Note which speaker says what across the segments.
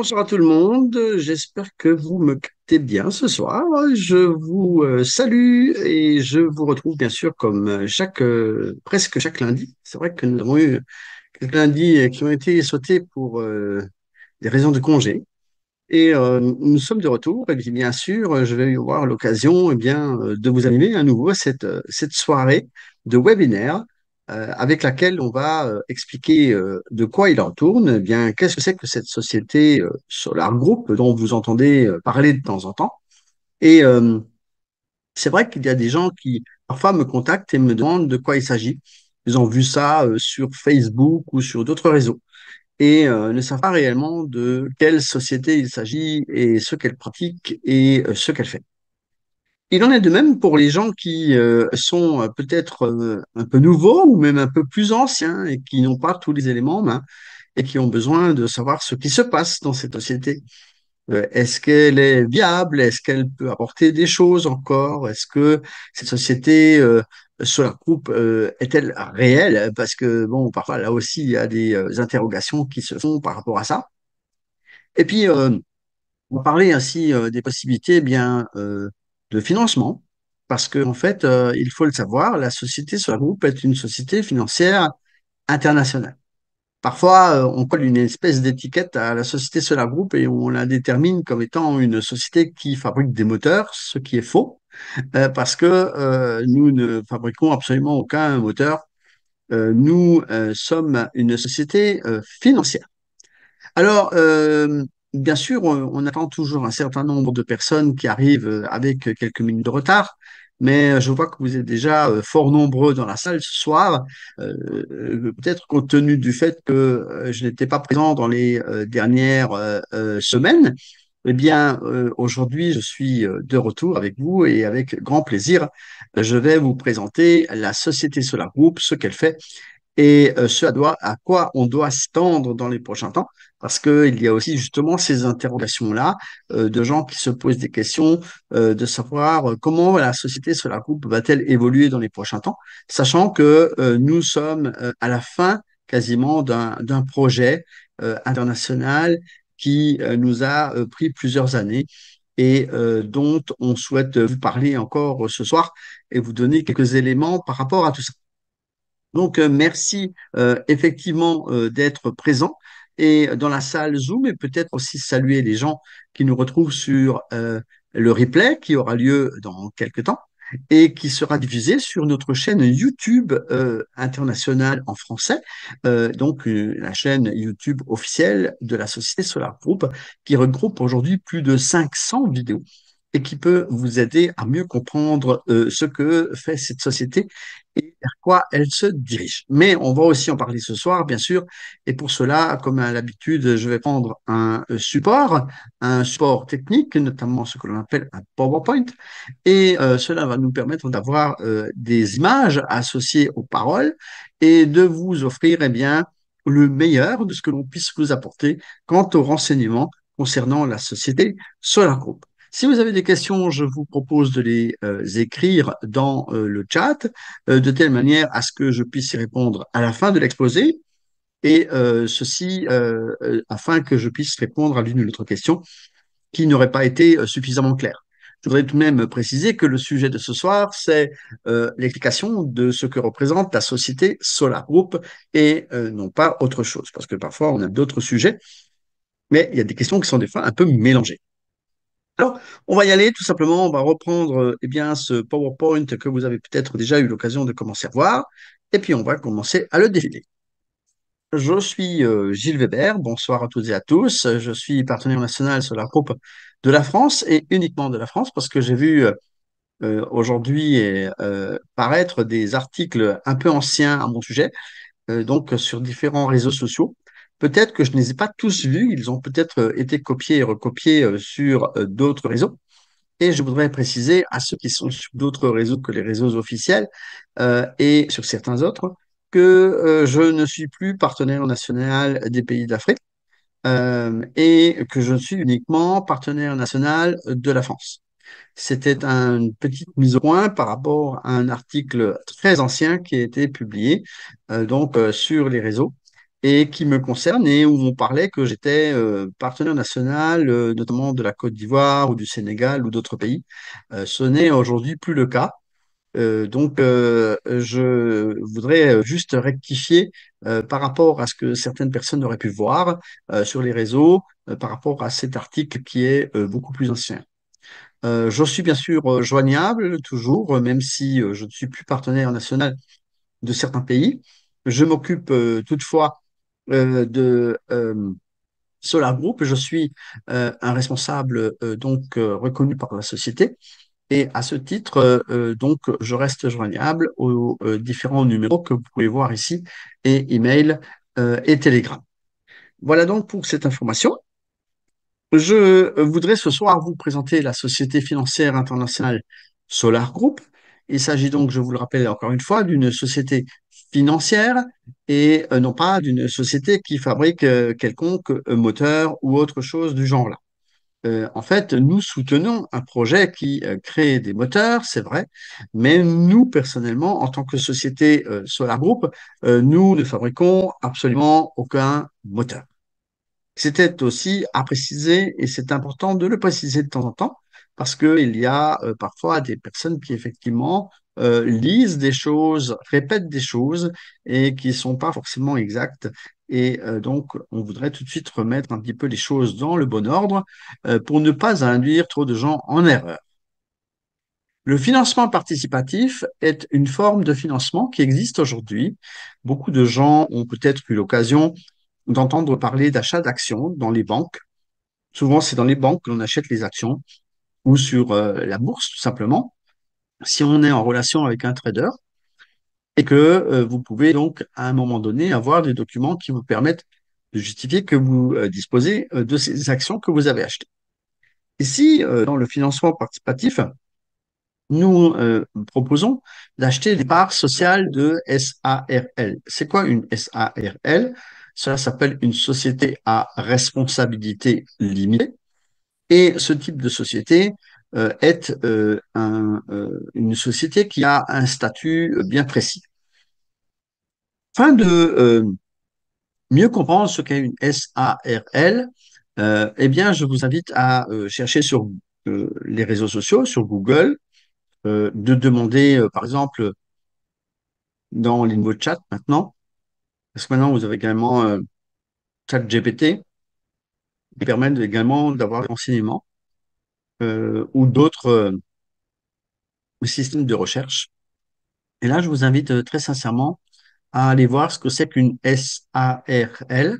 Speaker 1: bonsoir à tout le monde. J'espère que vous me captez bien ce soir. Je vous euh, salue et je vous retrouve bien sûr comme euh, chaque, euh, presque chaque lundi. C'est vrai que nous avons eu quelques lundis qui ont été sautés pour des raisons de congé. Et nous sommes de retour. Et bien sûr, je vais avoir l'occasion eh bien, de vous animer à nouveau cette, cette soirée de webinaire euh, avec laquelle on va euh, expliquer euh, de quoi il en tourne. Eh bien, qu'est-ce que c'est que cette société Solar Group dont vous entendez parler de temps en temps Et c'est vrai qu'il y a des gens qui parfois me contactent et me demandent de quoi il s'agit. Ils ont vu ça sur Facebook ou sur d'autres réseaux et ne savent pas réellement de quelle société il s'agit et ce qu'elle pratique et ce qu'elle fait. Il en est de même pour les gens qui euh, sont euh, peut-être euh, un peu nouveaux ou même un peu plus anciens et qui n'ont pas tous les éléments en main et qui ont besoin de savoir ce qui se passe dans cette société. Est-ce qu'elle est viable Est-ce qu'elle peut apporter des choses encore Est-ce que cette société sur la coupe est-elle réelle Parce que bon, parfois là aussi il y a des interrogations qui se font par rapport à ça. Et puis on parlait ainsi des possibilités eh bien de financement. Parce que, en fait, euh, il faut le savoir, la société Solar Group groupe est une société financière internationale. Parfois, euh, on colle une espèce d'étiquette à la société Solar Group et on la détermine comme étant une société qui fabrique des moteurs, ce qui est faux, euh, parce que nous ne fabriquons absolument aucun moteur. nous sommes une société financière. Alors, Bien sûr, on attend toujours un certain nombre de personnes qui arrivent euh, avec euh, quelques minutes de retard, mais euh, je vois que vous êtes déjà fort nombreux dans la salle ce soir, peut-être compte tenu du fait que je n'étais pas présent dans les dernières semaines. Eh bien, aujourd'hui, je suis de retour avec vous et avec grand plaisir, je vais vous présenter la société Solar Group, ce qu'elle fait et euh, ce à, quoi on doit tendre dans les prochains temps, parce qu'il y a aussi justement ces interrogations-là euh, de gens qui se posent des questions euh, de savoir comment la société sur la coupe va-t-elle évoluer dans les prochains temps, sachant que nous sommes à la fin quasiment d'un projet international qui nous a pris plusieurs années et dont on souhaite vous parler encore ce soir et vous donner quelques éléments par rapport à tout ça. Donc, euh, merci euh, effectivement euh, d'être présent et dans la salle Zoom et peut-être aussi saluer les gens qui nous retrouvent sur le replay qui aura lieu dans quelques temps et qui sera diffusé sur notre chaîne YouTube internationale en français, donc la chaîne YouTube officielle de la société Solar Group, qui regroupe aujourd'hui plus de 500 vidéos et qui peut vous aider à mieux comprendre euh, ce que fait cette société et vers quoi elle se dirige. Mais on va aussi en parler ce soir, bien sûr, et pour cela, comme à l'habitude, je vais prendre un euh, support, un support technique, notamment ce que l'on appelle un PowerPoint, et euh, cela va nous permettre d'avoir des images associées aux paroles et de vous offrir, eh bien, le meilleur de ce que l'on puisse vous apporter quant aux renseignements concernant la société Solar Group. Si vous avez des questions, je vous propose de les euh, écrire dans euh, le chat, euh, de telle manière à ce que je puisse y répondre à la fin de l'exposé, et ceci afin que je puisse répondre à l'une ou l'autre question qui n'aurait pas été suffisamment claire. Je voudrais tout de même préciser que le sujet de ce soir, c'est l'explication de ce que représente la société Solar Group et non pas autre chose, parce que parfois on a d'autres sujets, mais il y a des questions qui sont des fois un peu mélangées. Alors, on va y aller tout simplement. On va reprendre euh, eh bien, ce PowerPoint que vous avez peut-être déjà eu l'occasion de commencer à voir. Et puis, on va commencer à le défiler. Je suis euh, Gilles Weber. Bonsoir à toutes et à tous. Je suis partenaire national sur la Coupe de la France et uniquement de la France parce que j'ai vu euh, aujourd'hui paraître des articles un peu anciens à mon sujet, donc sur différents réseaux sociaux. Peut-être que je ne les ai pas tous vus, ils ont peut-être euh, été copiés et recopiés euh, sur euh, d'autres réseaux. Et je voudrais préciser à ceux qui sont sur d'autres réseaux que les réseaux officiels et sur certains autres que je ne suis plus partenaire national des pays d'Afrique et que je suis uniquement partenaire national de la France. C'était une petite mise au point par rapport à un article très ancien qui a été publié donc sur les réseaux et qui me concerne et où on parlait que j'étais euh, partenaire national, euh, notamment de la Côte d'Ivoire ou du Sénégal ou d'autres pays. Euh, ce n'est aujourd'hui plus le cas. donc, je voudrais juste rectifier par rapport à ce que certaines personnes auraient pu voir sur les réseaux, par rapport à cet article qui est beaucoup plus ancien. je suis bien sûr joignable toujours, même si je ne suis plus partenaire national de certains pays. Je m'occupe toutefois euh, de euh, Solar Group. Je suis euh, un responsable donc reconnu par la société. Et à ce titre, donc, je reste joignable aux, différents numéros que vous pouvez voir ici, et email et Telegram. Voilà donc pour cette information. Je voudrais ce soir vous présenter la Société financière internationale Solar Group. Il s'agit donc, je vous le rappelle encore une fois, d'une société financière et euh, non pas d'une société qui fabrique euh, quelconque euh, moteur ou autre chose du genre là. en fait, nous soutenons un projet qui crée des moteurs, c'est vrai, mais nous, personnellement, en tant que société Solar Group, nous ne fabriquons absolument aucun moteur. C'était aussi à préciser, et c'est important de le préciser de temps en temps, parce qu'il y a parfois des personnes qui, effectivement, euh, lisent des choses, répètent des choses et qui sont pas forcément exactes. Et euh, donc, on voudrait tout de suite remettre un petit peu les choses dans le bon ordre euh, pour ne pas induire trop de gens en erreur. Le financement participatif est une forme de financement qui existe aujourd'hui. Beaucoup de gens ont peut-être eu l'occasion d'entendre parler d'achat d'actions dans les banques. Souvent, c'est dans les banques que l'on achète les actions ou sur euh, la bourse, tout simplement si on est en relation avec un trader et que euh, vous pouvez donc à un moment donné avoir des documents qui vous permettent de justifier que vous euh, disposez euh, de ces actions que vous avez achetées. Ici, dans le financement participatif, nous proposons d'acheter des parts sociales de SARL. C'est quoi une SARL Cela s'appelle une société à responsabilité limitée. Et ce type de société être euh, euh, euh, une société qui a un statut bien précis. Afin de mieux comprendre ce qu'est une SARL, eh bien, je vous invite à chercher sur les réseaux sociaux, sur Google, de demander, par exemple, dans l'InvoChat maintenant, parce que maintenant vous avez également chat GPT, qui permet également d'avoir l'enseignement. Euh, ou d'autres euh, systèmes de recherche. Et là, je vous invite euh, très sincèrement à aller voir ce que c'est qu'une SARL,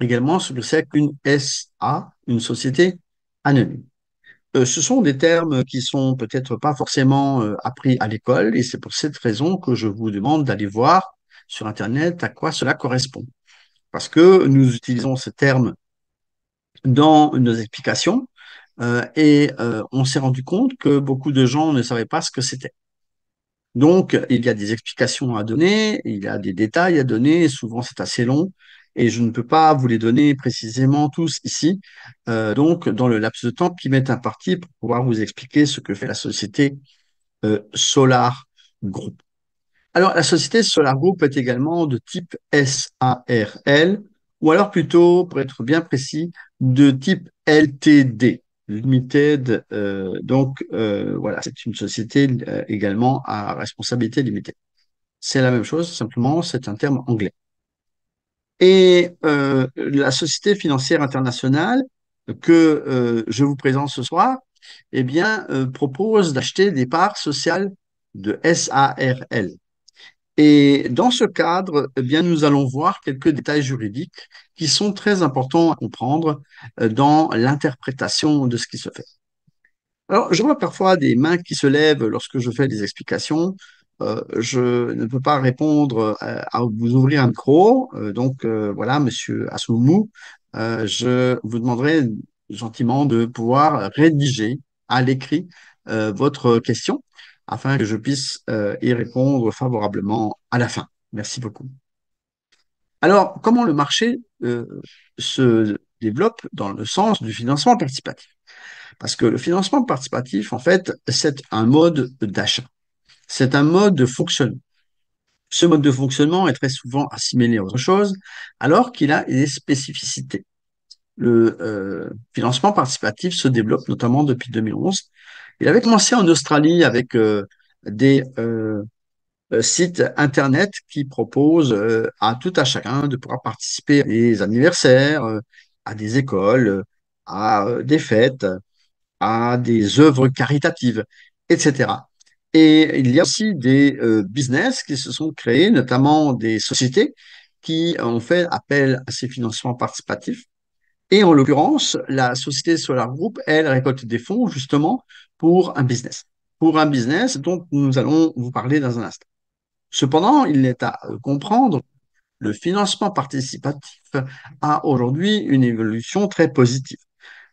Speaker 1: également ce que c'est qu'une SA, une société anonyme. ce sont des termes qui sont peut-être pas forcément appris à l'école et c'est pour cette raison que je vous demande d'aller voir sur Internet à quoi cela correspond. Parce que nous utilisons ce terme dans nos explications, euh, et euh, on s'est rendu compte que beaucoup de gens ne savaient pas ce que c'était. Donc, il y a des explications à donner, il y a des détails à donner, souvent c'est assez long, et je ne peux pas vous les donner précisément tous ici, euh, donc dans le laps de temps qui m'est imparti pour pouvoir vous expliquer ce que fait la société Solar Group. Alors, la société Solar Group est également de type SARL, ou alors plutôt, pour être bien précis, de type LTD. Limited. Euh, donc euh, voilà, c'est une société euh, également à responsabilité limitée. C'est la même chose, simplement c'est un terme anglais. Et la Société financière internationale que je vous présente ce soir, eh bien, propose d'acheter des parts sociales de SARL. Et dans ce cadre, eh bien, nous allons voir quelques détails juridiques qui sont très importants à comprendre euh, dans l'interprétation de ce qui se fait. Alors, je vois parfois des mains qui se lèvent lorsque je fais des explications. Euh, je ne peux pas répondre euh, à, vous ouvrir un micro. donc, voilà, monsieur Asoumou, je vous demanderai gentiment de pouvoir rédiger à l'écrit votre question afin que je puisse euh, y répondre favorablement à la fin. Merci beaucoup. Alors, comment le marché euh, se développe dans le sens du financement participatif Parce que le financement participatif, en fait, c'est un mode d'achat. C'est un mode de fonctionnement. Ce mode de fonctionnement est très souvent assimilé à autre chose, alors qu'il a des spécificités. Le euh, financement participatif se développe notamment depuis 2011 il avait commencé en Australie avec euh, des euh, euh, sites internet qui proposent à tout à chacun de pouvoir participer à des anniversaires, à des écoles, à des fêtes, à des œuvres caritatives, etc. Et il y a aussi des business qui se sont créés, notamment des sociétés qui ont fait appel à ces financements participatifs et en l'occurrence, la société Solar Group, elle récolte des fonds justement pour un business, pour un business dont nous allons vous parler dans un instant. Cependant, il est à euh, comprendre le financement participatif a aujourd'hui une évolution très positive.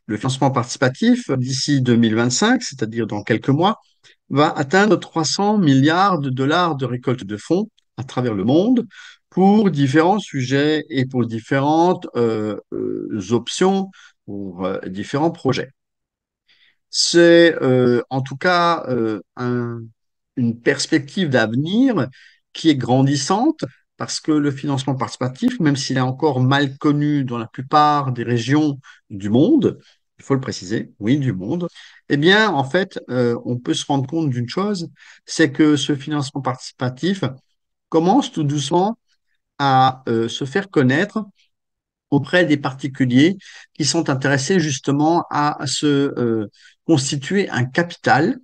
Speaker 1: Le financement participatif, d'ici 2025, c'est-à-dire dans quelques mois, va atteindre 300 milliards de dollars de récolte de fonds à travers le monde, pour différents sujets et pour différentes euh, euh, options, pour euh, différents projets. C'est en tout cas une perspective d'avenir qui est grandissante parce que le financement participatif, même s'il est encore mal connu dans la plupart des régions du monde, il faut le préciser, oui, du monde, eh bien, en fait, on peut se rendre compte d'une chose, c'est que ce financement participatif commence tout doucement à euh, se faire connaître auprès des particuliers qui sont intéressés justement à se euh, constituer un capital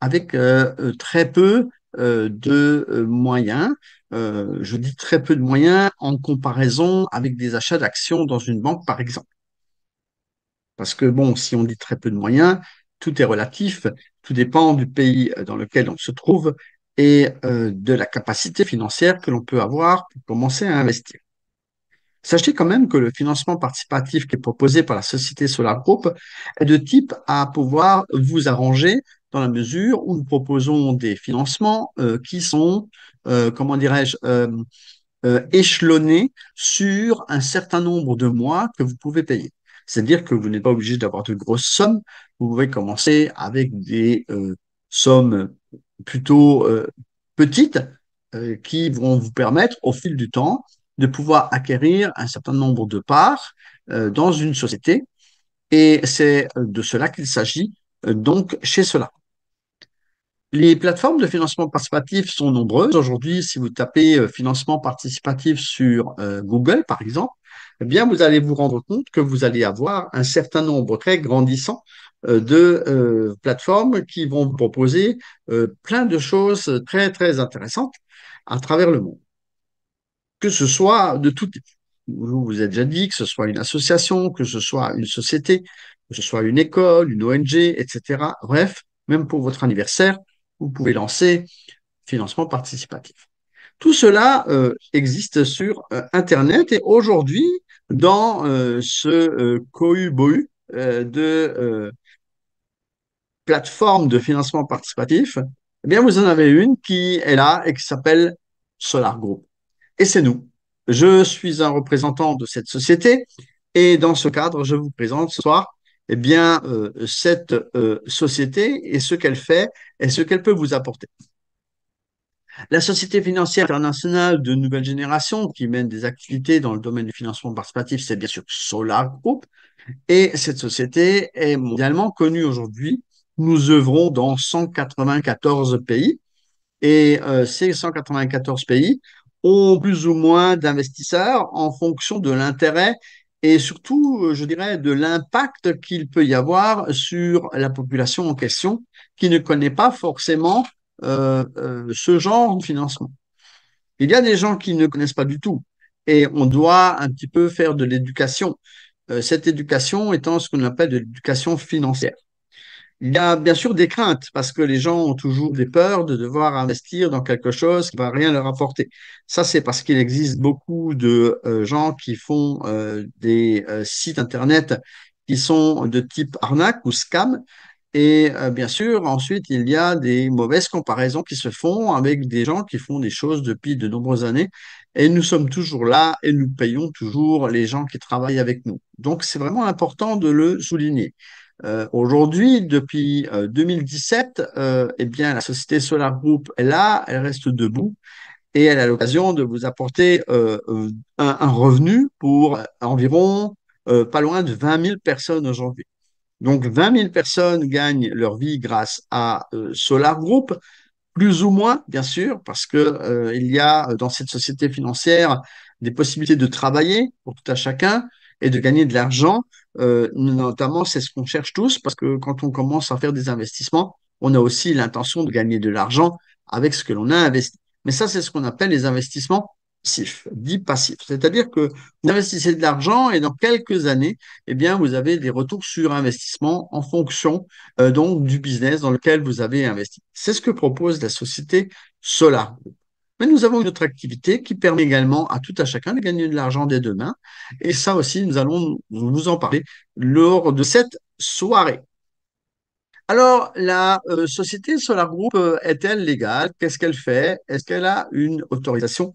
Speaker 1: avec euh, très peu de moyens. je dis très peu de moyens en comparaison avec des achats d'actions dans une banque, par exemple. Parce que bon, si on dit très peu de moyens, tout est relatif, tout dépend du pays dans lequel on se trouve et euh, de la capacité financière que l'on peut avoir pour commencer à investir. Sachez quand même que le financement participatif qui est proposé par la société Solar Group est de type à pouvoir vous arranger dans la mesure où nous proposons des financements euh, qui sont, euh, comment dirais-je, échelonnés sur un certain nombre de mois que vous pouvez payer. C'est-à-dire que vous n'êtes pas obligé d'avoir de grosses sommes. Vous pouvez commencer avec des sommes plutôt euh, petites euh, qui vont vous permettre au fil du temps de pouvoir acquérir un certain nombre de parts euh, dans une société. Et c'est de cela qu'il s'agit donc chez cela. Les plateformes de financement participatif sont nombreuses. Aujourd'hui, si vous tapez financement participatif sur Google, par exemple, eh bien, vous allez vous rendre compte que vous allez avoir un certain nombre très grandissant euh, de euh, plateformes qui vont vous proposer euh, plein de choses très, très intéressantes à travers le monde. Que ce soit de tout Vous vous êtes déjà dit que ce soit une association, que ce soit une société, que ce soit une école, une ONG, etc. Bref, même pour votre anniversaire, vous pouvez lancer financement participatif. Tout cela euh, existe sur euh, Internet et aujourd'hui, dans euh, ce cohu-bohu de plateforme de financement participatif, eh bien, vous en avez une qui est là et qui s'appelle Solar Group. Et c'est nous. Je suis un représentant de cette société et dans ce cadre, je vous présente ce soir eh bien, cette société et ce qu'elle fait et ce qu'elle peut vous apporter. La Société financière internationale de nouvelle génération, qui mène des activités dans le domaine du financement participatif, c'est bien sûr Solar Group. Et cette société est mondialement connue aujourd'hui. Nous œuvrons dans 194 pays. Et euh, ces 194 pays ont plus ou moins d'investisseurs en fonction de l'intérêt et surtout, euh, je dirais, de l'impact qu'il peut y avoir sur la population en question qui ne connaît pas forcément euh, euh, ce genre de financement. Il y a des gens qui ne connaissent pas du tout et on doit un petit peu faire de l'éducation. Euh, cette éducation étant ce qu'on appelle de l'éducation financière. Il y a bien sûr des craintes parce que les gens ont toujours des peurs de devoir investir dans quelque chose qui va rien leur apporter. Ça, c'est parce qu'il existe beaucoup de gens qui font des sites internet qui sont de type arnaque ou scam et euh, bien sûr, ensuite, il y a des mauvaises comparaisons qui se font avec des gens qui font des choses depuis de nombreuses années. Et nous sommes toujours là et nous payons toujours les gens qui travaillent avec nous. Donc, c'est vraiment important de le souligner. Euh, aujourd'hui, depuis 2017, euh, eh bien, la société Solar Group est là, elle reste debout et elle a l'occasion de vous apporter un, revenu pour environ pas loin de 20 000 personnes aujourd'hui. Donc 20 000 personnes gagnent leur vie grâce à euh, Solar Group, plus ou moins, bien sûr, parce que euh, il y a euh, dans cette société financière des possibilités de travailler pour tout à chacun et de gagner de l'argent. notamment, c'est ce qu'on cherche tous, parce que quand on commence à faire des investissements, on a aussi l'intention de gagner de l'argent avec ce que l'on a investi. Mais ça, c'est ce qu'on appelle les investissements dit passif. C'est-à-dire que vous investissez de l'argent et dans quelques années, eh bien, vous avez des retours sur investissement en fonction euh, donc du business dans lequel vous avez investi. C'est ce que propose la société Solar mais nous avons une autre activité qui permet également à tout à chacun de gagner de l'argent dès demain. Et ça aussi, nous allons vous en parler lors de cette soirée. Alors, la euh, société Solar Group euh, est-elle légale Qu'est-ce qu'elle fait Est-ce qu'elle a une autorisation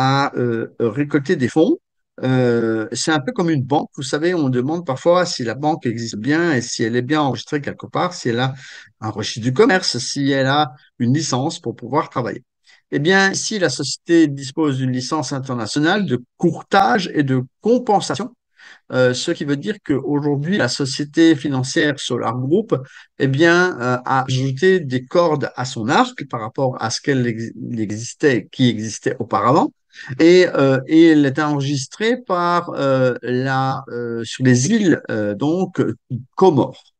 Speaker 1: à euh, récolter des fonds. Euh, c'est un peu comme une banque. Vous savez, on demande parfois si la banque existe bien et si elle est bien enregistrée quelque part, si elle a un registre du commerce, si elle a une licence pour pouvoir travailler. Eh bien, si la société dispose d'une licence internationale de courtage et de compensation, euh, ce qui veut dire que aujourd'hui la société financière Solar Group eh bien, euh, a ajouté des cordes à son arc par rapport à ce qu'elle existait, qui existait auparavant. Euh, et, elle est enregistrée par la, sur les îles donc Comores.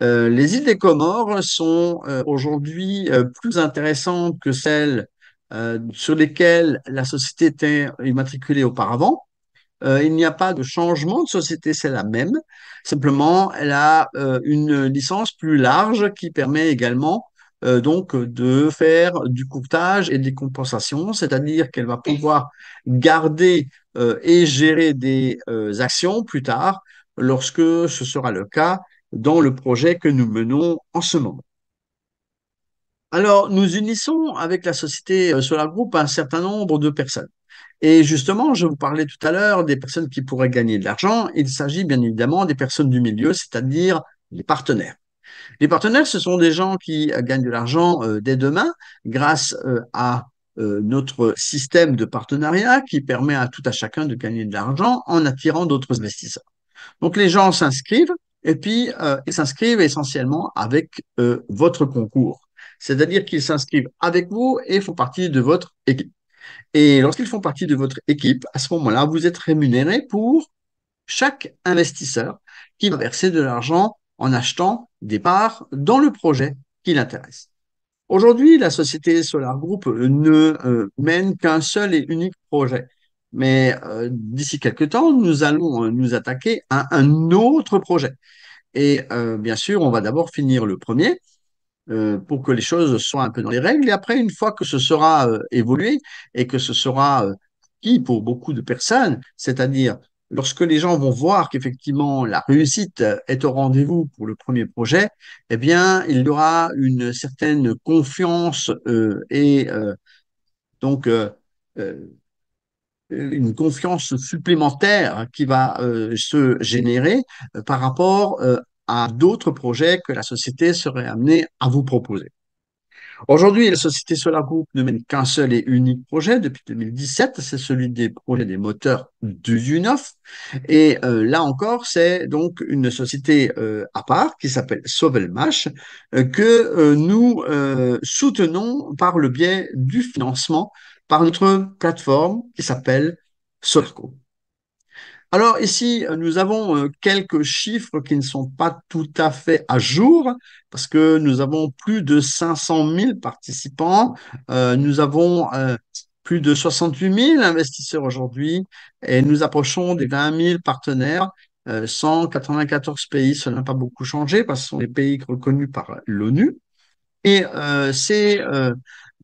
Speaker 1: les îles des Comores sont aujourd'hui plus intéressantes que celles sur lesquelles la société était immatriculée auparavant, euh, il n'y a pas de changement de société, c'est la même. Simplement, elle a euh, une licence plus large qui permet également euh, donc de faire du courtage et des compensations, c'est-à-dire qu'elle va pouvoir garder et gérer des actions plus tard lorsque ce sera le cas dans le projet que nous menons en ce moment. Alors, nous unissons avec la société Solar Group un certain nombre de personnes. Et justement, je vous parlais tout à l'heure des personnes qui pourraient gagner de l'argent. Il s'agit bien évidemment des personnes du milieu, c'est-à-dire les partenaires. Les partenaires, ce sont des gens qui euh, gagnent de l'argent euh, dès demain grâce euh, à notre système de partenariat qui permet à tout à chacun de gagner de l'argent en attirant d'autres investisseurs. Donc les gens s'inscrivent et puis ils s'inscrivent essentiellement avec votre concours. C'est-à-dire qu'ils s'inscrivent avec vous et font partie de votre équipe. Et lorsqu'ils font partie de votre équipe, à ce moment-là, vous êtes rémunéré pour chaque investisseur qui va verser de l'argent en achetant des parts dans le projet qui l'intéresse. Aujourd'hui, la société Solar Group euh, ne euh, mène qu'un seul et unique projet. Mais euh, d'ici quelques temps, nous allons nous attaquer à un autre projet. Et bien sûr, on va d'abord finir le premier, euh, pour que les choses soient un peu dans les règles. Et après, une fois que ce sera euh, évolué et que ce sera euh, qui pour beaucoup de personnes, c'est-à-dire lorsque les gens vont voir qu'effectivement la réussite est au rendez-vous pour le premier projet, eh bien, il y aura une certaine confiance et donc une confiance supplémentaire qui va se générer par rapport d'autres projets que la société serait amenée à vous proposer. Aujourd'hui, la société Solar Group ne mène qu'un seul et unique projet depuis 2017, c'est celui des projets des moteurs de UNOF. Et euh, là encore, c'est donc une société euh, à part qui s'appelle Sovelmash euh, que nous soutenons par le biais du financement par notre plateforme qui s'appelle Solarco. Alors ici, euh, nous avons euh, quelques chiffres qui ne sont pas tout à fait à jour parce que nous avons plus de 500 000 participants. Euh, nous avons plus de 68 000 investisseurs aujourd'hui et nous approchons des 20 000 partenaires. 194 pays, ça n'a pas beaucoup changé parce que ce sont des pays reconnus par l'ONU. Et ces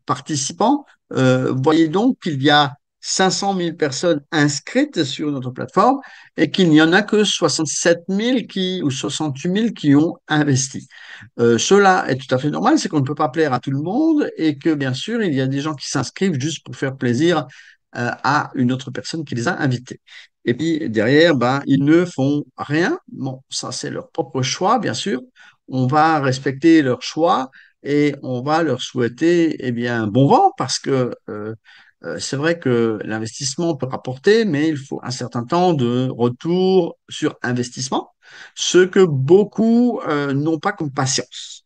Speaker 1: participants, voyez donc qu'il y a 500 000 personnes inscrites sur notre plateforme et qu'il n'y en a que 67 000 qui, ou 68 000 qui ont investi. Euh, cela est tout à fait normal, c'est qu'on ne peut pas plaire à tout le monde et que bien sûr, il y a des gens qui s'inscrivent juste pour faire plaisir euh, à une autre personne qui les a invités. Et puis derrière, ben, ils ne font rien. Bon, ça c'est leur propre choix, bien sûr. On va respecter leur choix et on va leur souhaiter eh bien, un bon vent parce que... Euh, euh, c'est vrai que l'investissement peut rapporter, mais il faut un certain temps de retour sur investissement, ce que beaucoup euh, n'ont pas comme patience.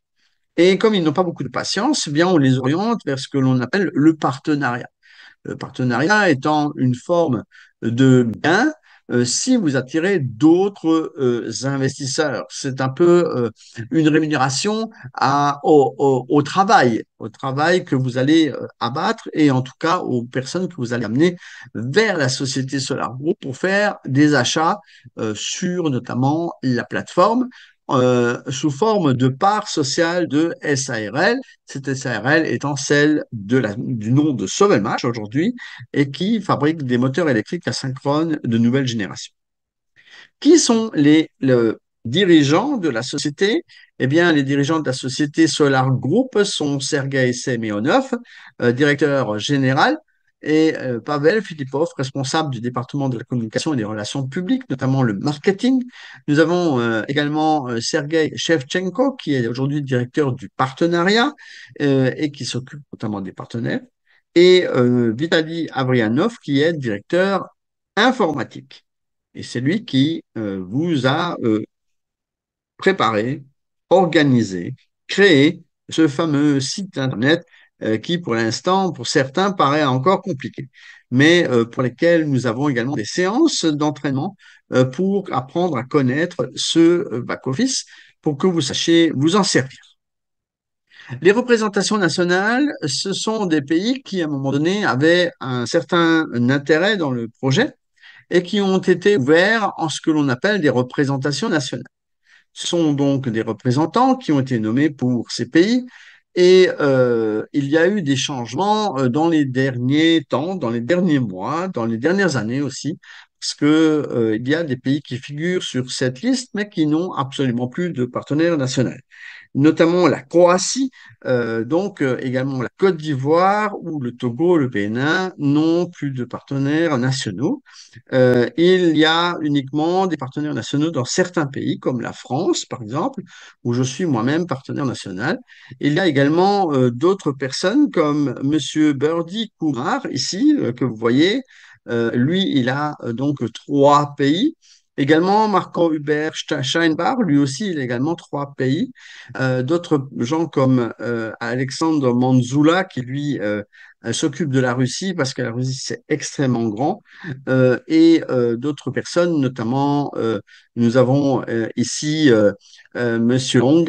Speaker 1: Et comme ils n'ont pas beaucoup de patience, eh bien on les oriente vers ce que l'on appelle le partenariat. Le partenariat étant une forme de bien euh, si vous attirez d'autres euh, investisseurs. C'est un peu euh, une rémunération au, au, travail, au travail que vous allez abattre et en tout cas aux personnes que vous allez amener vers la société Solar Group pour faire des achats sur notamment la plateforme. Euh, sous forme de part sociale de SARL, cette SARL étant celle du nom de Sovelmach aujourd'hui, et qui fabrique des moteurs électriques asynchrones de nouvelle génération. Qui sont les dirigeants de la société Eh bien, les dirigeants de la société Solar Group sont Sergei Semyonov, euh, directeur général, et euh, Pavel Filipov, responsable du département de la communication et des relations publiques, notamment le marketing. Nous avons euh, également euh, Sergei Shevchenko, qui est aujourd'hui directeur du partenariat et qui s'occupe notamment des partenaires, et Vitaly Avrianov, qui est directeur informatique. Et c'est lui qui vous a préparé, organisé, créé ce fameux site Internet euh, qui, pour l'instant, pour certains, paraît encore compliqué, mais euh, pour lesquels nous avons également des séances d'entraînement euh, pour apprendre à connaître ce back-office pour que vous sachiez vous en servir. Les représentations nationales, ce sont des pays qui, à un moment donné, avaient un certain intérêt dans le projet et qui ont été ouverts en ce que l'on appelle des représentations nationales. Ce sont donc des représentants qui ont été nommés pour ces pays et euh, il y a eu des changements euh, dans les derniers temps, dans les derniers mois, dans les dernières années aussi, parce que euh, il y a des pays qui figurent sur cette liste, mais qui n'ont absolument plus de partenaires nationaux notamment la Croatie, euh, donc euh, également la Côte d'Ivoire ou le Togo, le Bénin n'ont plus de partenaires nationaux. Euh, il y a uniquement des partenaires nationaux dans certains pays, comme la France par exemple, où je suis moi-même partenaire national. Il y a également d'autres personnes comme M. Birdie Courard, ici que vous voyez. lui, il a donc trois pays. Également, Marco Hubert Steinbach, lui aussi, il a également trois pays. Euh, d'autres gens comme euh, Alexandre Manzula, qui lui euh, s'occupe de la Russie parce que la Russie c'est extrêmement grand et d'autres personnes notamment nous avons ici monsieur Long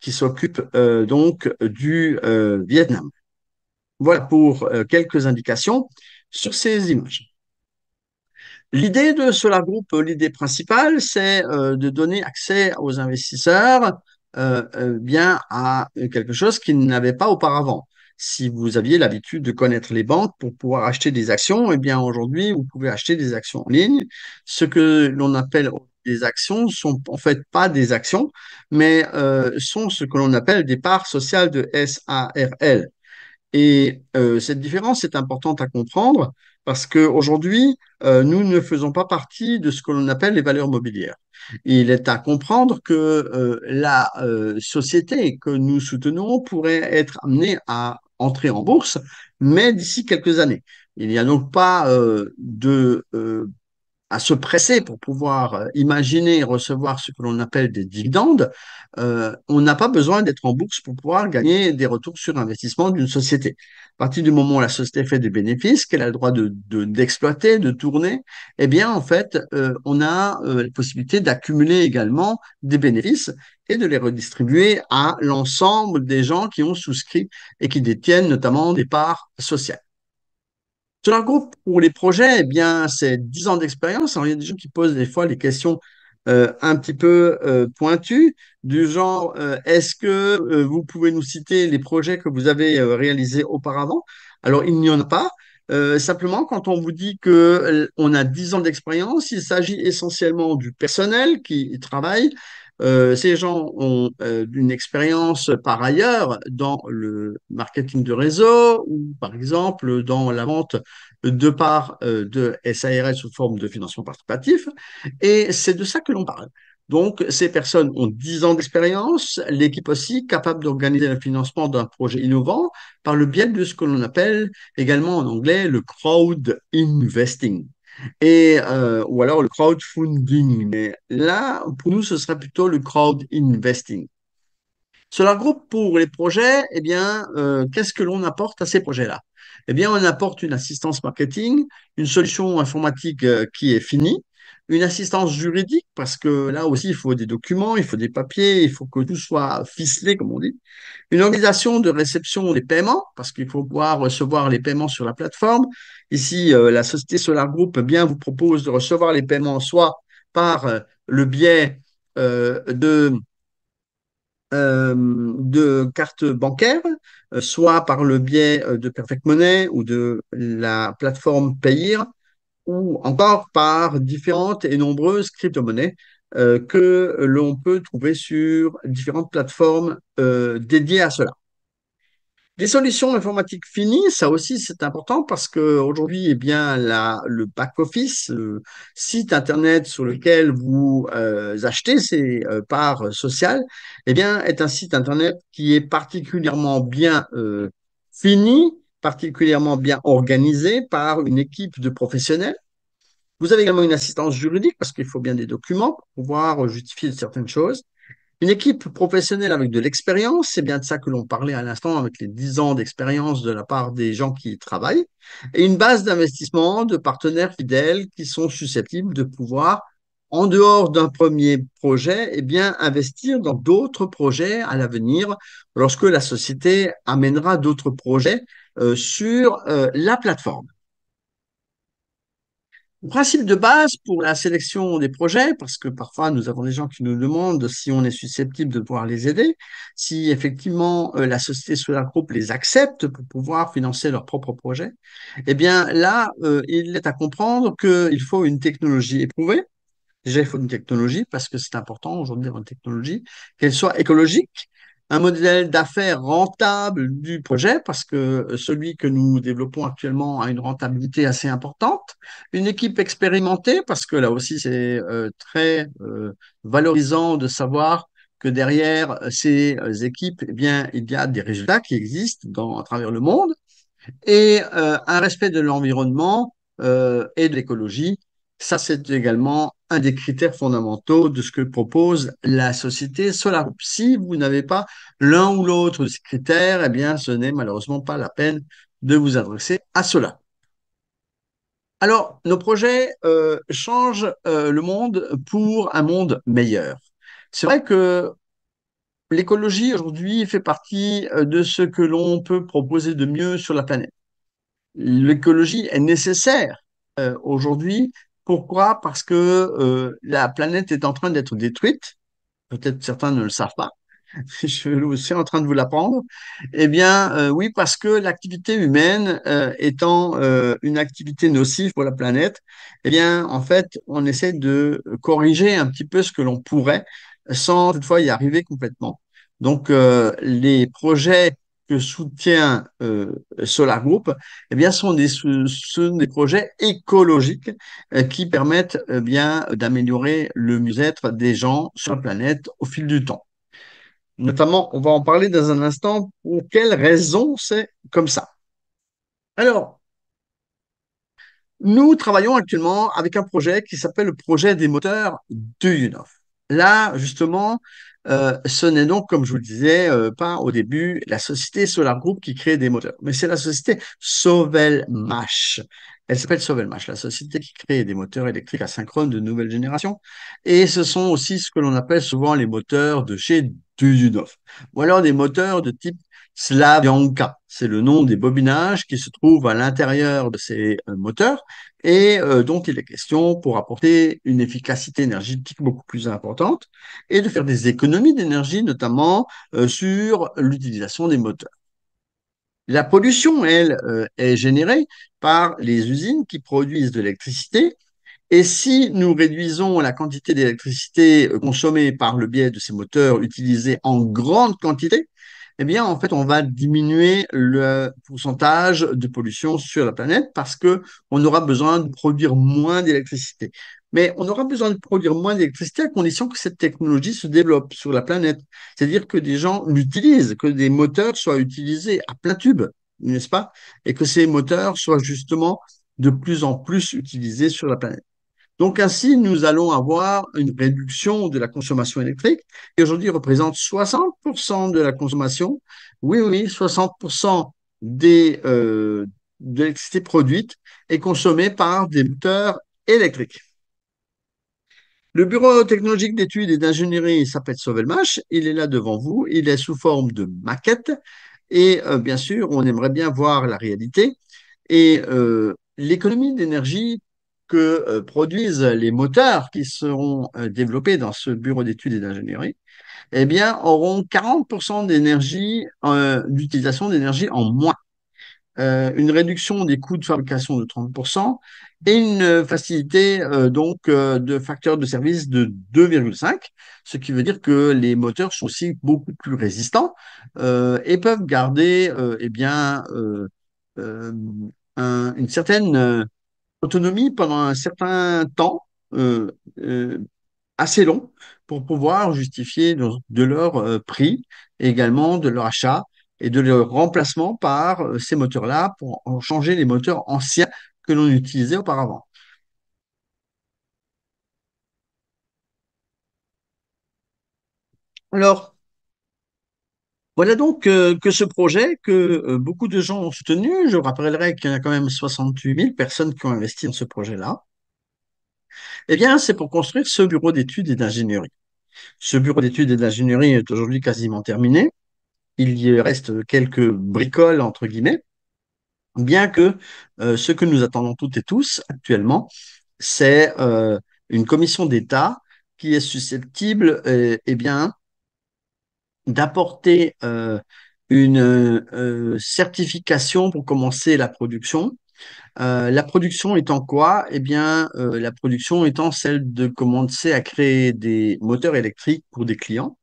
Speaker 1: qui s'occupe donc du Vietnam. Voilà pour quelques indications sur ces images. L'idée de Solar Group, euh, l'idée principale, c'est euh, de donner accès aux investisseurs euh, bien à quelque chose qu'ils n'avaient pas auparavant. Si vous aviez l'habitude de connaître les banques pour pouvoir acheter des actions, eh bien aujourd'hui, vous pouvez acheter des actions en ligne. Ce que l'on appelle des actions sont en fait pas des actions, mais euh, sont ce que l'on appelle des parts sociales de SARL. Et euh, cette différence est importante à comprendre parce qu'aujourd'hui, euh, nous ne faisons pas partie de ce que l'on appelle les valeurs mobilières. Il est à comprendre que euh, la euh, société que nous soutenons pourrait être amenée à entrer en bourse, mais d'ici quelques années. Il n'y a donc pas de à se presser pour pouvoir euh, imaginer et recevoir ce que l'on appelle des dividendes, euh, on n'a pas besoin d'être en bourse pour pouvoir gagner des retours sur investissement d'une société. À partir du moment où la société fait des bénéfices, qu'elle a le droit de d'exploiter, de, tourner, eh bien en fait, euh, on a la possibilité d'accumuler également des bénéfices et de les redistribuer à l'ensemble des gens qui ont souscrit et qui détiennent notamment des parts sociales. Sur un groupe pour les projets, eh bien, c'est 10 ans d'expérience. Il y a des gens qui posent des fois des questions euh, un petit peu euh, pointues, du genre euh, est-ce que vous pouvez nous citer les projets que vous avez réalisés auparavant Alors, il n'y en a pas. simplement, quand on vous dit que on a 10 ans d'expérience, il s'agit essentiellement du personnel qui travaille, euh, ces gens ont euh, une expérience par ailleurs dans le marketing de réseau ou par exemple dans la vente de parts euh, de SARL sous forme de financement participatif. Et c'est de ça que l'on parle. Donc, ces personnes ont 10 ans d'expérience, l'équipe aussi capable d'organiser le financement d'un projet innovant par le biais de ce que l'on appelle également en anglais le crowd investing et, euh, ou alors le crowdfunding. Mais là, pour nous, ce serait plutôt le crowd investing. Cela groupe pour les projets, eh bien, euh, qu'est-ce que l'on apporte à ces projets-là Eh bien, on apporte une assistance marketing, une solution informatique euh, qui est finie, une assistance juridique, parce que là aussi, il faut des documents, il faut des papiers, il faut que tout soit ficelé, comme on dit. Une organisation de réception des paiements, parce qu'il faut pouvoir recevoir les paiements sur la plateforme. Ici, euh, la société Solar Group eh bien vous propose de recevoir les paiements soit par euh, le biais euh, de de cartes bancaires, soit par le biais de Perfect Money ou de la plateforme Payir, ou encore par différentes et nombreuses crypto-monnaies euh, que l'on peut trouver sur différentes plateformes euh, dédiées à cela. Les solutions informatiques finies, ça aussi c'est important parce que aujourd'hui, eh bien, la, le back office, le site internet sur lequel vous euh, achetez ces parts sociales, eh bien, est un site internet qui est particulièrement bien euh, fini particulièrement bien organisé par une équipe de professionnels. Vous avez également une assistance juridique parce qu'il faut bien des documents pour pouvoir euh, justifier certaines choses. Une équipe professionnelle avec de l'expérience, c'est bien de ça que l'on parlait à l'instant avec les 10 ans d'expérience de la part des gens qui y travaillent, et une base d'investissement de partenaires fidèles qui sont susceptibles de pouvoir, en dehors d'un premier projet, et eh bien, investir dans d'autres projets à l'avenir lorsque la société amènera d'autres projets euh, sur euh, la plateforme. Le principe de base pour la sélection des projets, parce que parfois nous avons des gens qui nous demandent si on est susceptible de pouvoir les aider, si effectivement euh, la société Solar groupe les accepte pour pouvoir financer leurs propres projets, eh bien là, il est à comprendre qu'il faut une technologie éprouvée. Déjà, il faut une technologie parce que c'est important aujourd'hui d'avoir une technologie, qu'elle soit écologique, un modèle d'affaires rentable du projet, parce que euh, celui que nous développons actuellement a une rentabilité assez importante, une équipe expérimentée, parce que là aussi c'est euh, très euh, valorisant de savoir que derrière ces équipes, eh bien, il y a des résultats qui existent dans, à travers le monde, et un respect de l'environnement et de l'écologie. Ça, c'est également un des critères fondamentaux de ce que propose la société Solar. Si vous n'avez pas l'un ou l'autre de ces critères, eh bien, ce n'est malheureusement pas la peine de vous adresser à cela. Alors, nos projets euh, changent euh, le monde pour un monde meilleur. C'est vrai que l'écologie aujourd'hui fait partie euh, de ce que l'on peut proposer de mieux sur la planète. L'écologie est nécessaire aujourd'hui pourquoi Parce que euh, la planète est en train d'être détruite. Peut-être certains ne le savent pas. Je suis en train de vous l'apprendre. Eh bien, euh, oui, parce que l'activité humaine euh, étant une activité nocive pour la planète, eh bien, en fait, on essaie de corriger un petit peu ce que l'on pourrait sans toutefois y arriver complètement. Donc, les projets que soutient euh, Solar Group, eh bien, sont des, des projets écologiques euh, qui permettent euh, bien d'améliorer le mieux-être des gens sur la planète au fil du temps. Notamment, on va en parler dans un instant pour quelles raisons c'est comme ça. Alors, nous travaillons actuellement avec un projet qui s'appelle le projet des moteurs de UNOF. Là, justement, euh, ce n'est donc, comme je vous le disais, euh, pas au début la société Solar Group qui crée des moteurs, mais c'est la société Sovelmash. Elle s'appelle Sovelmash, la société qui crée des moteurs électriques asynchrones de nouvelle génération. Et ce sont aussi ce que l'on appelle souvent les moteurs de chez Duzunov, ou alors des moteurs de type Slavyanka. C'est le nom des bobinages qui se trouvent à l'intérieur de ces euh, moteurs et euh, dont il est question pour apporter une efficacité énergétique beaucoup plus importante et de faire des économies d'énergie, notamment euh, sur l'utilisation des moteurs. La pollution, elle, est générée par les usines qui produisent de l'électricité. Et si nous réduisons la quantité d'électricité consommée par le biais de ces moteurs utilisés en grande quantité, eh bien, en fait, on va diminuer le pourcentage de pollution sur la planète parce que on aura besoin de produire moins d'électricité. Mais on aura besoin de produire moins d'électricité à condition que cette technologie se développe sur la planète. C'est-à-dire que des gens l'utilisent, que des moteurs soient utilisés à plein tube, n'est-ce pas? Et que ces moteurs soient justement de plus en plus utilisés sur la planète. Donc ainsi, nous allons avoir une réduction de la consommation électrique qui aujourd'hui représente 60% de la consommation. Oui, oui, 60% des, euh, de l'électricité produite est consommée par des moteurs électriques. Le Bureau technologique d'études et d'ingénierie s'appelle Sauvelmash. Il est là devant vous. Il est sous forme de maquette. Et euh, bien sûr, on aimerait bien voir la réalité. Et euh, l'économie d'énergie que euh, produisent les moteurs qui seront euh, développés dans ce bureau d'études et d'ingénierie, eh bien, auront 40% d'énergie, euh, d'utilisation d'énergie en moins. une réduction des coûts de fabrication de 30% et une facilité donc de facteur de service de 2,5, ce qui veut dire que les moteurs sont aussi beaucoup plus résistants et peuvent garder eh bien une certaine autonomie pendant un certain temps euh, euh, assez long pour pouvoir justifier de, leur euh, prix et également de leur achat et de leur remplacement par ces moteurs-là pour changer les moteurs anciens que l'on utilisait auparavant. Alors, voilà donc euh, que ce projet que euh, beaucoup de gens ont soutenu, je rappellerai qu'il y a quand même 68 000 personnes qui ont investi dans ce projet-là, eh bien, c'est pour construire ce bureau d'études et d'ingénierie. Ce bureau d'études et d'ingénierie est aujourd'hui quasiment terminé. Il y reste quelques bricoles, entre guillemets, bien que euh, ce que nous attendons toutes et tous actuellement, c'est une commission d'État qui est susceptible, eh bien, d'apporter euh, une euh, certification pour commencer la production. Euh, la production étant quoi Eh bien, la production étant celle de commencer à créer des moteurs électriques pour des clients,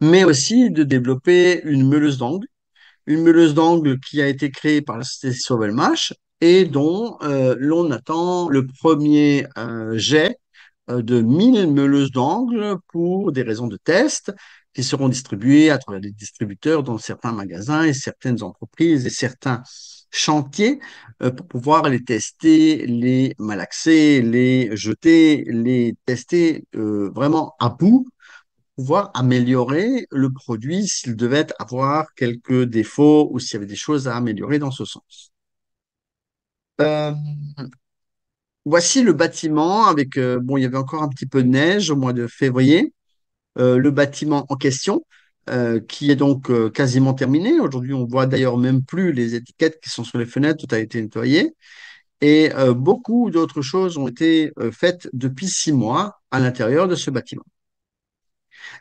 Speaker 1: mais aussi de développer une meuleuse d'angle, une meuleuse d'angle qui a été créée par la société Sovelmash et dont l'on attend le premier jet de 1000 meuleuses d'angle pour des raisons de test qui seront distribués à travers des distributeurs dans certains magasins et certaines entreprises et certains chantiers euh, pour pouvoir les tester, les malaxer, les jeter, les tester euh, vraiment à bout pour pouvoir améliorer le produit s'il devait avoir quelques défauts ou s'il y avait des choses à améliorer dans ce sens. Euh, voici le bâtiment avec, bon, il y avait encore un petit peu de neige au mois de février. Euh, le bâtiment en question, euh, qui est donc euh, quasiment terminé. Aujourd'hui, on voit d'ailleurs même plus les étiquettes qui sont sur les fenêtres, tout a été nettoyé. Et beaucoup d'autres choses ont été faites depuis six mois à l'intérieur de ce bâtiment.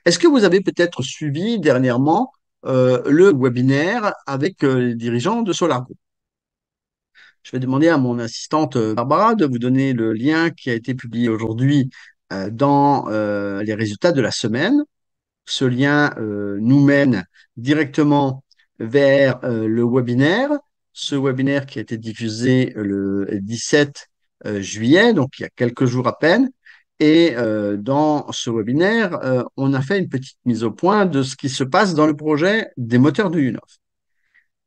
Speaker 1: Est-ce que vous avez peut-être suivi dernièrement le webinaire avec les dirigeants de Solargo Je vais demander à mon assistante Barbara de vous donner le lien qui a été publié aujourd'hui euh, dans euh, les résultats de la semaine. Ce lien euh, nous mène directement vers le webinaire, ce webinaire qui a été diffusé le 17 juillet, donc il y a quelques jours à peine. Et dans ce webinaire, on a fait une petite mise au point de ce qui se passe dans le projet des moteurs de Unov.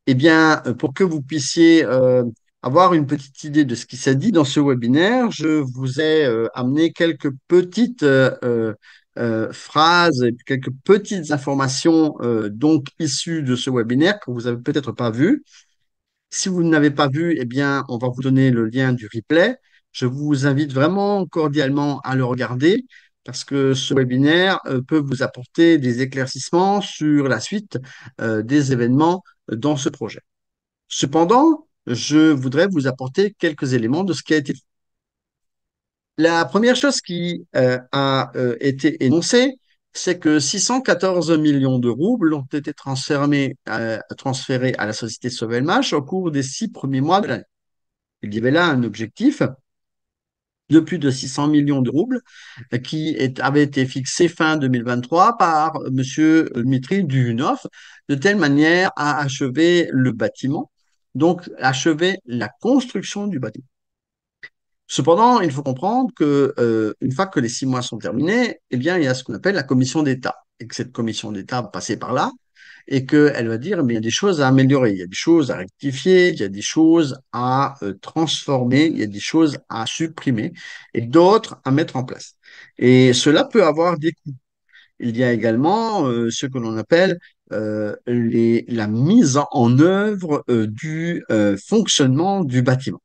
Speaker 1: Eh bien, pour que vous puissiez euh, avoir une petite idée de ce qui s'est dit dans ce webinaire, je vous ai euh, amené quelques petites euh, euh, phrases et quelques petites informations donc issues de ce webinaire que vous avez peut-être pas vu. Si vous n'avez pas vu, eh bien, on va vous donner le lien du replay. Je vous invite vraiment cordialement à le regarder parce que ce webinaire peut vous apporter des éclaircissements sur la suite des événements dans ce projet. Cependant, je voudrais vous apporter quelques éléments de ce qui a été fait. La première chose qui euh, a euh, été énoncée, c'est que 614 millions de roubles ont été euh, transférés, à la société Sovelmash au cours des six premiers mois de l'année. Il y avait là un objectif de plus de 600 millions de roubles qui avait été fixé fin 2023 par M. Dmitri Duhunov, de telle manière à achever le bâtiment donc achever la construction du bâtiment. Cependant, il faut comprendre que euh, une fois que les six mois sont terminés, eh bien, il y a ce qu'on appelle la commission d'État, et que cette commission d'État va passer par là, et qu'elle va dire, mais eh il y a des choses à améliorer, il y a des choses à rectifier, il y a des choses à euh, transformer, il y a des choses à supprimer, et d'autres à mettre en place. Et cela peut avoir des coûts. Il y a également euh, ce que l'on appelle euh, les, la mise en œuvre euh, du euh, fonctionnement du bâtiment.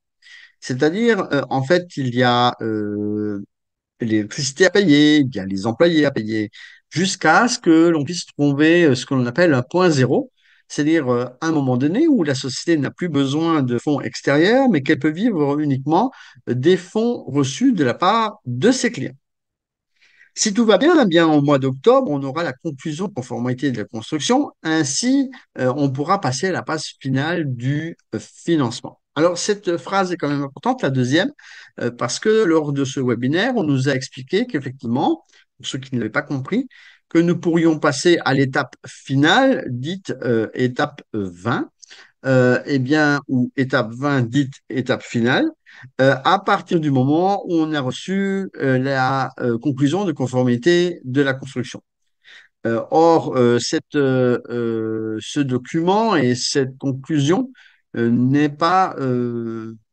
Speaker 1: C'est-à-dire, en fait, il y a l'électricité à payer, il y a les employés à payer, jusqu'à ce que l'on puisse trouver ce qu'on appelle un point zéro, c'est-à-dire un moment donné où la société n'a plus besoin de fonds extérieurs, mais qu'elle peut vivre uniquement des fonds reçus de la part de ses clients. Si tout va bien, eh bien au mois d'octobre, on aura la conclusion de conformité de la construction. Ainsi, euh, on pourra passer à la phase finale du euh, financement. Alors, cette phrase est quand même importante, la deuxième, euh, parce que lors de ce webinaire, on nous a expliqué qu'effectivement, pour ceux qui ne l'avaient pas compris, que nous pourrions passer à l'étape finale, dite étape 20, euh, eh bien, ou étape 20 dite étape finale, euh, à partir du moment où on a reçu euh, la euh, conclusion de conformité de la construction. Euh, or, cette, ce document et cette conclusion n'est pas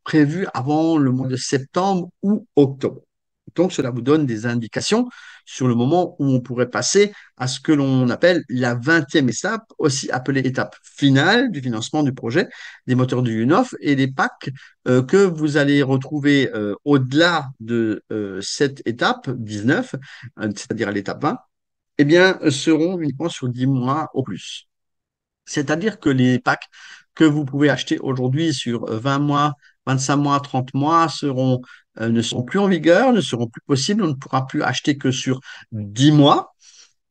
Speaker 1: prévue avant le mois de septembre ou octobre. Donc, cela vous donne des indications sur le moment où on pourrait passer à ce que l'on appelle la 20e étape, aussi appelée étape finale du financement du projet des moteurs du UNOF et des packs euh, que vous allez retrouver euh, au-delà de euh, cette étape 19, c'est-à-dire l'étape 20, eh bien, seront uniquement sur 10 mois au plus. C'est-à-dire que les packs que vous pouvez acheter aujourd'hui sur 20 mois 25 mois, 30 mois euh, ne seront plus en vigueur, ne seront plus possibles. On ne pourra plus acheter que sur 10 mois.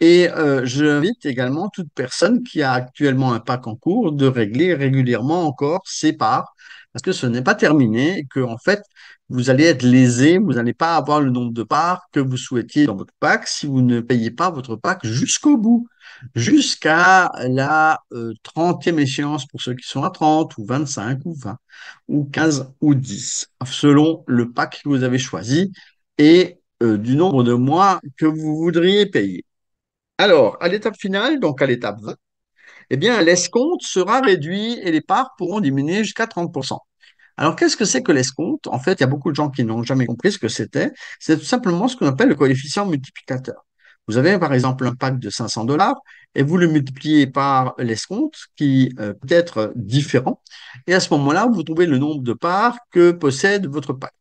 Speaker 1: Et euh, j'invite je également toute personne qui a actuellement un pack en cours de régler régulièrement encore ses parts parce que ce n'est pas terminé que, en fait, vous allez être lésé, vous n'allez pas avoir le nombre de parts que vous souhaitiez dans votre pack si vous ne payez pas votre pack jusqu'au bout, jusqu'à la 30e euh, échéance pour ceux qui sont à 30 ou 25 ou 20 ou 15 ou 10, selon le pack que vous avez choisi et euh, du nombre de mois que vous voudriez payer. Alors, à l'étape finale, donc à l'étape 20, eh bien, l'escompte sera réduit et les parts pourront diminuer jusqu'à 30%. Alors, qu'est-ce que c'est que l'escompte En fait, il y a beaucoup de gens qui n'ont jamais compris ce que c'était. C'est tout simplement ce qu'on appelle le coefficient multiplicateur. Vous avez par exemple un pack de 500 dollars et vous le multipliez par l'escompte qui euh, peut être différent. Et à ce moment-là, vous trouvez le nombre de parts que possède votre pack.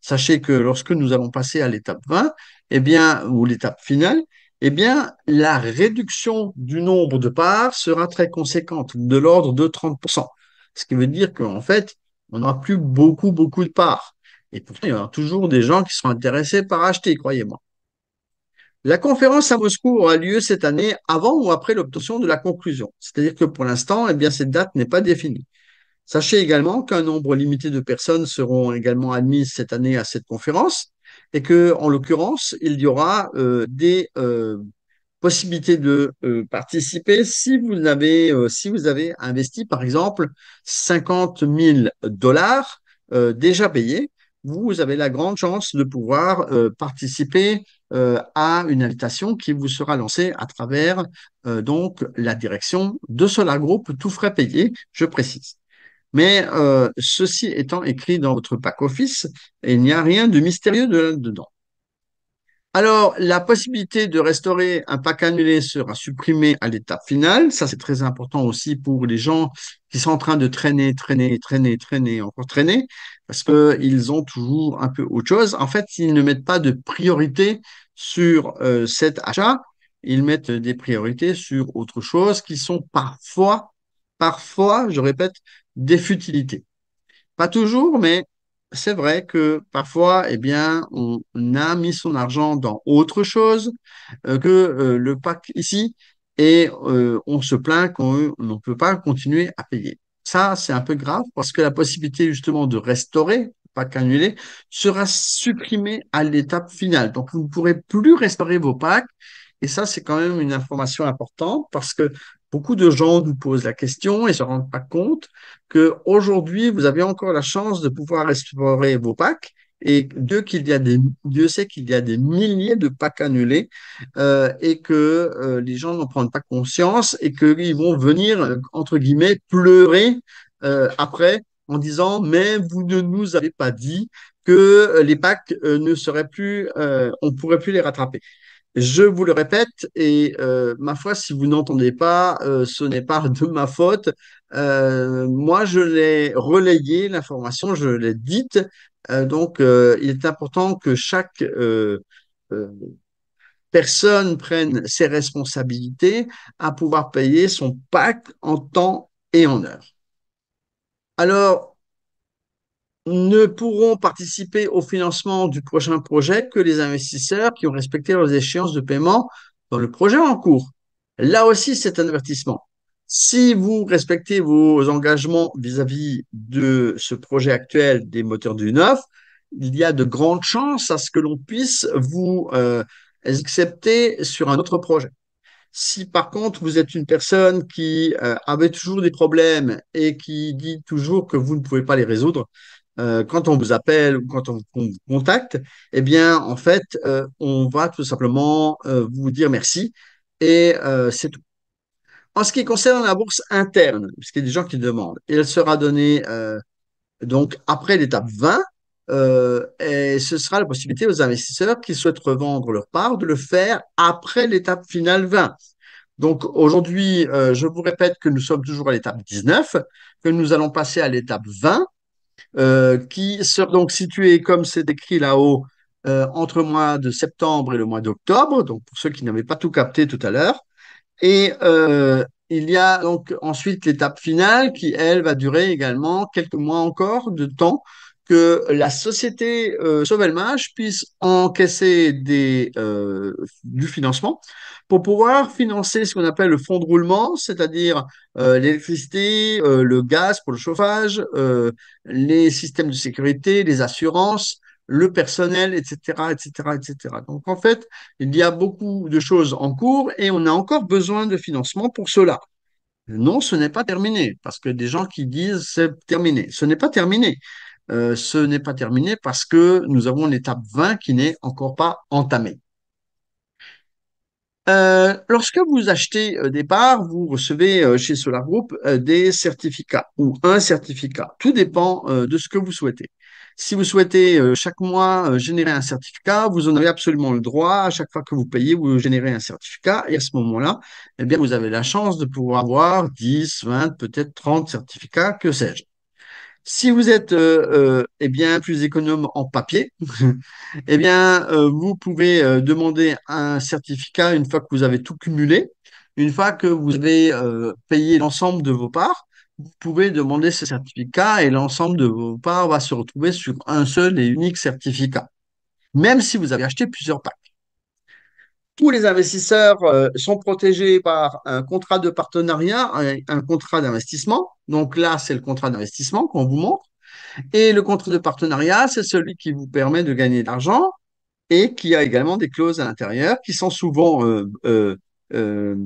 Speaker 1: Sachez que lorsque nous allons passer à l'étape 20, eh bien, ou l'étape finale, eh bien, la réduction du nombre de parts sera très conséquente, de l'ordre de 30%. Ce qui veut dire qu'en fait, on n'aura plus beaucoup, beaucoup de parts. Et pourtant, il y aura toujours des gens qui seront intéressés par acheter, croyez-moi. La conférence à Moscou aura lieu cette année avant ou après l'obtention de la conclusion. C'est-à-dire que pour l'instant, eh bien, cette date n'est pas définie. Sachez également qu'un nombre limité de personnes seront également admises cette année à cette conférence et que en l'occurrence, il y aura euh, des euh, possibilités de euh, participer si vous avez si vous avez investi par exemple 50 000 dollars déjà payés, vous avez la grande chance de pouvoir participer à une invitation qui vous sera lancée à travers donc la direction de Solar Group, tout frais payé, je précise. Mais euh, ceci étant écrit dans votre pack office il n'y a rien de mystérieux de là-dedans. Alors, la possibilité de restaurer un pack annulé sera supprimée à l'étape finale. Ça, c'est très important aussi pour les gens qui sont en train de traîner, traîner, traîner, traîner, encore traîner, parce qu'ils ont toujours un peu autre chose. En fait, ils ne mettent pas de priorité sur euh, cet achat. Ils mettent des priorités sur autre chose qui sont parfois parfois, je répète, des futilités. Pas toujours, mais c'est vrai que parfois, eh bien, on a mis son argent dans autre chose euh, que euh, le pack ici et euh, on se plaint qu'on ne peut pas continuer à payer. Ça, c'est un peu grave parce que la possibilité justement de restaurer pack annulé, sera supprimée à l'étape finale. Donc, vous ne pourrez plus restaurer vos packs. Et ça, c'est quand même une information importante parce que Beaucoup de gens nous posent la question et se rendent pas compte que aujourd'hui vous avez encore la chance de pouvoir explorer vos packs et Dieu qu'il y a des Dieu sait qu'il y a des milliers de packs annulés euh, et que euh, les gens n'en prennent pas conscience et qu'ils vont venir euh, entre guillemets pleurer après en disant mais vous ne nous avez pas dit que les packs ne seraient plus on pourrait plus les rattraper. Je vous le répète, et euh, ma foi, si vous n'entendez pas, euh, ce n'est pas de ma faute. Euh, moi, je l'ai relayé, l'information, je l'ai dite. Euh, donc, euh, il est important que chaque euh, personne prenne ses responsabilités à pouvoir payer son pacte en temps et en heure. Alors, ne pourront participer au financement du prochain projet que les investisseurs qui ont respecté leurs échéances de paiement dans le projet en cours. Là aussi, c'est un avertissement. Si vous respectez vos engagements vis-à-vis de ce projet actuel des moteurs du neuf, il y a de grandes chances à ce que l'on puisse vous euh, accepter sur un autre projet. Si par contre vous êtes une personne qui euh, avait toujours des problèmes et qui dit toujours que vous ne pouvez pas les résoudre, euh, quand on vous appelle ou quand on, vous contacte, eh bien, en fait, euh, on va tout simplement euh, vous dire merci et c'est tout. En ce qui concerne la bourse interne, puisqu'il y a des gens qui demandent, elle sera donnée donc après l'étape 20 et ce sera la possibilité aux investisseurs qui souhaitent revendre leur part de le faire après l'étape finale 20. Donc aujourd'hui, je vous répète que nous sommes toujours à l'étape 19, que nous allons passer à l'étape 20 euh, qui sera donc située, comme c'est écrit là-haut, euh, entre le mois de septembre et le mois d'octobre, donc pour ceux qui n'avaient pas tout capté tout à l'heure. Et euh, il y a donc ensuite l'étape finale qui, elle, va durer également quelques mois encore de temps, que la société euh, Sauvelmage puisse encaisser euh, du financement pour pouvoir financer ce qu'on appelle le fonds de roulement, c'est-à-dire euh, l'électricité, euh, le gaz pour le chauffage, les systèmes de sécurité, les assurances, le personnel, etc., etc., etc. Donc en fait, il y a beaucoup de choses en cours et on a encore besoin de financement pour cela. Non, ce n'est pas terminé, parce que des gens qui disent c'est terminé, ce n'est pas terminé. Euh, ce n'est pas terminé parce que nous avons l'étape 20 qui n'est encore pas entamée. Euh, lorsque vous achetez euh, des parts, vous recevez chez Solar Group des certificats ou un certificat. Tout dépend de ce que vous souhaitez. Si vous souhaitez chaque mois générer un certificat, vous en avez absolument le droit. À chaque fois que vous payez, vous générez un certificat. Et à ce moment-là, eh bien, vous avez la chance de pouvoir avoir 10, 20, peut-être 30 certificats, que sais-je. Si vous êtes euh, euh eh bien plus économe en papier, eh bien euh, vous pouvez euh, demander un certificat une fois que vous avez tout cumulé, une fois que vous avez payé l'ensemble de vos parts, vous pouvez demander ce certificat et l'ensemble de vos parts va se retrouver sur un seul et unique certificat, même si vous avez acheté plusieurs packs tous les investisseurs euh, sont protégés par un contrat de partenariat, un, contrat d'investissement. Donc là, c'est le contrat d'investissement qu'on vous montre. Et le contrat de partenariat, c'est celui qui vous permet de gagner de l'argent et qui a également des clauses à l'intérieur qui sont souvent euh, euh,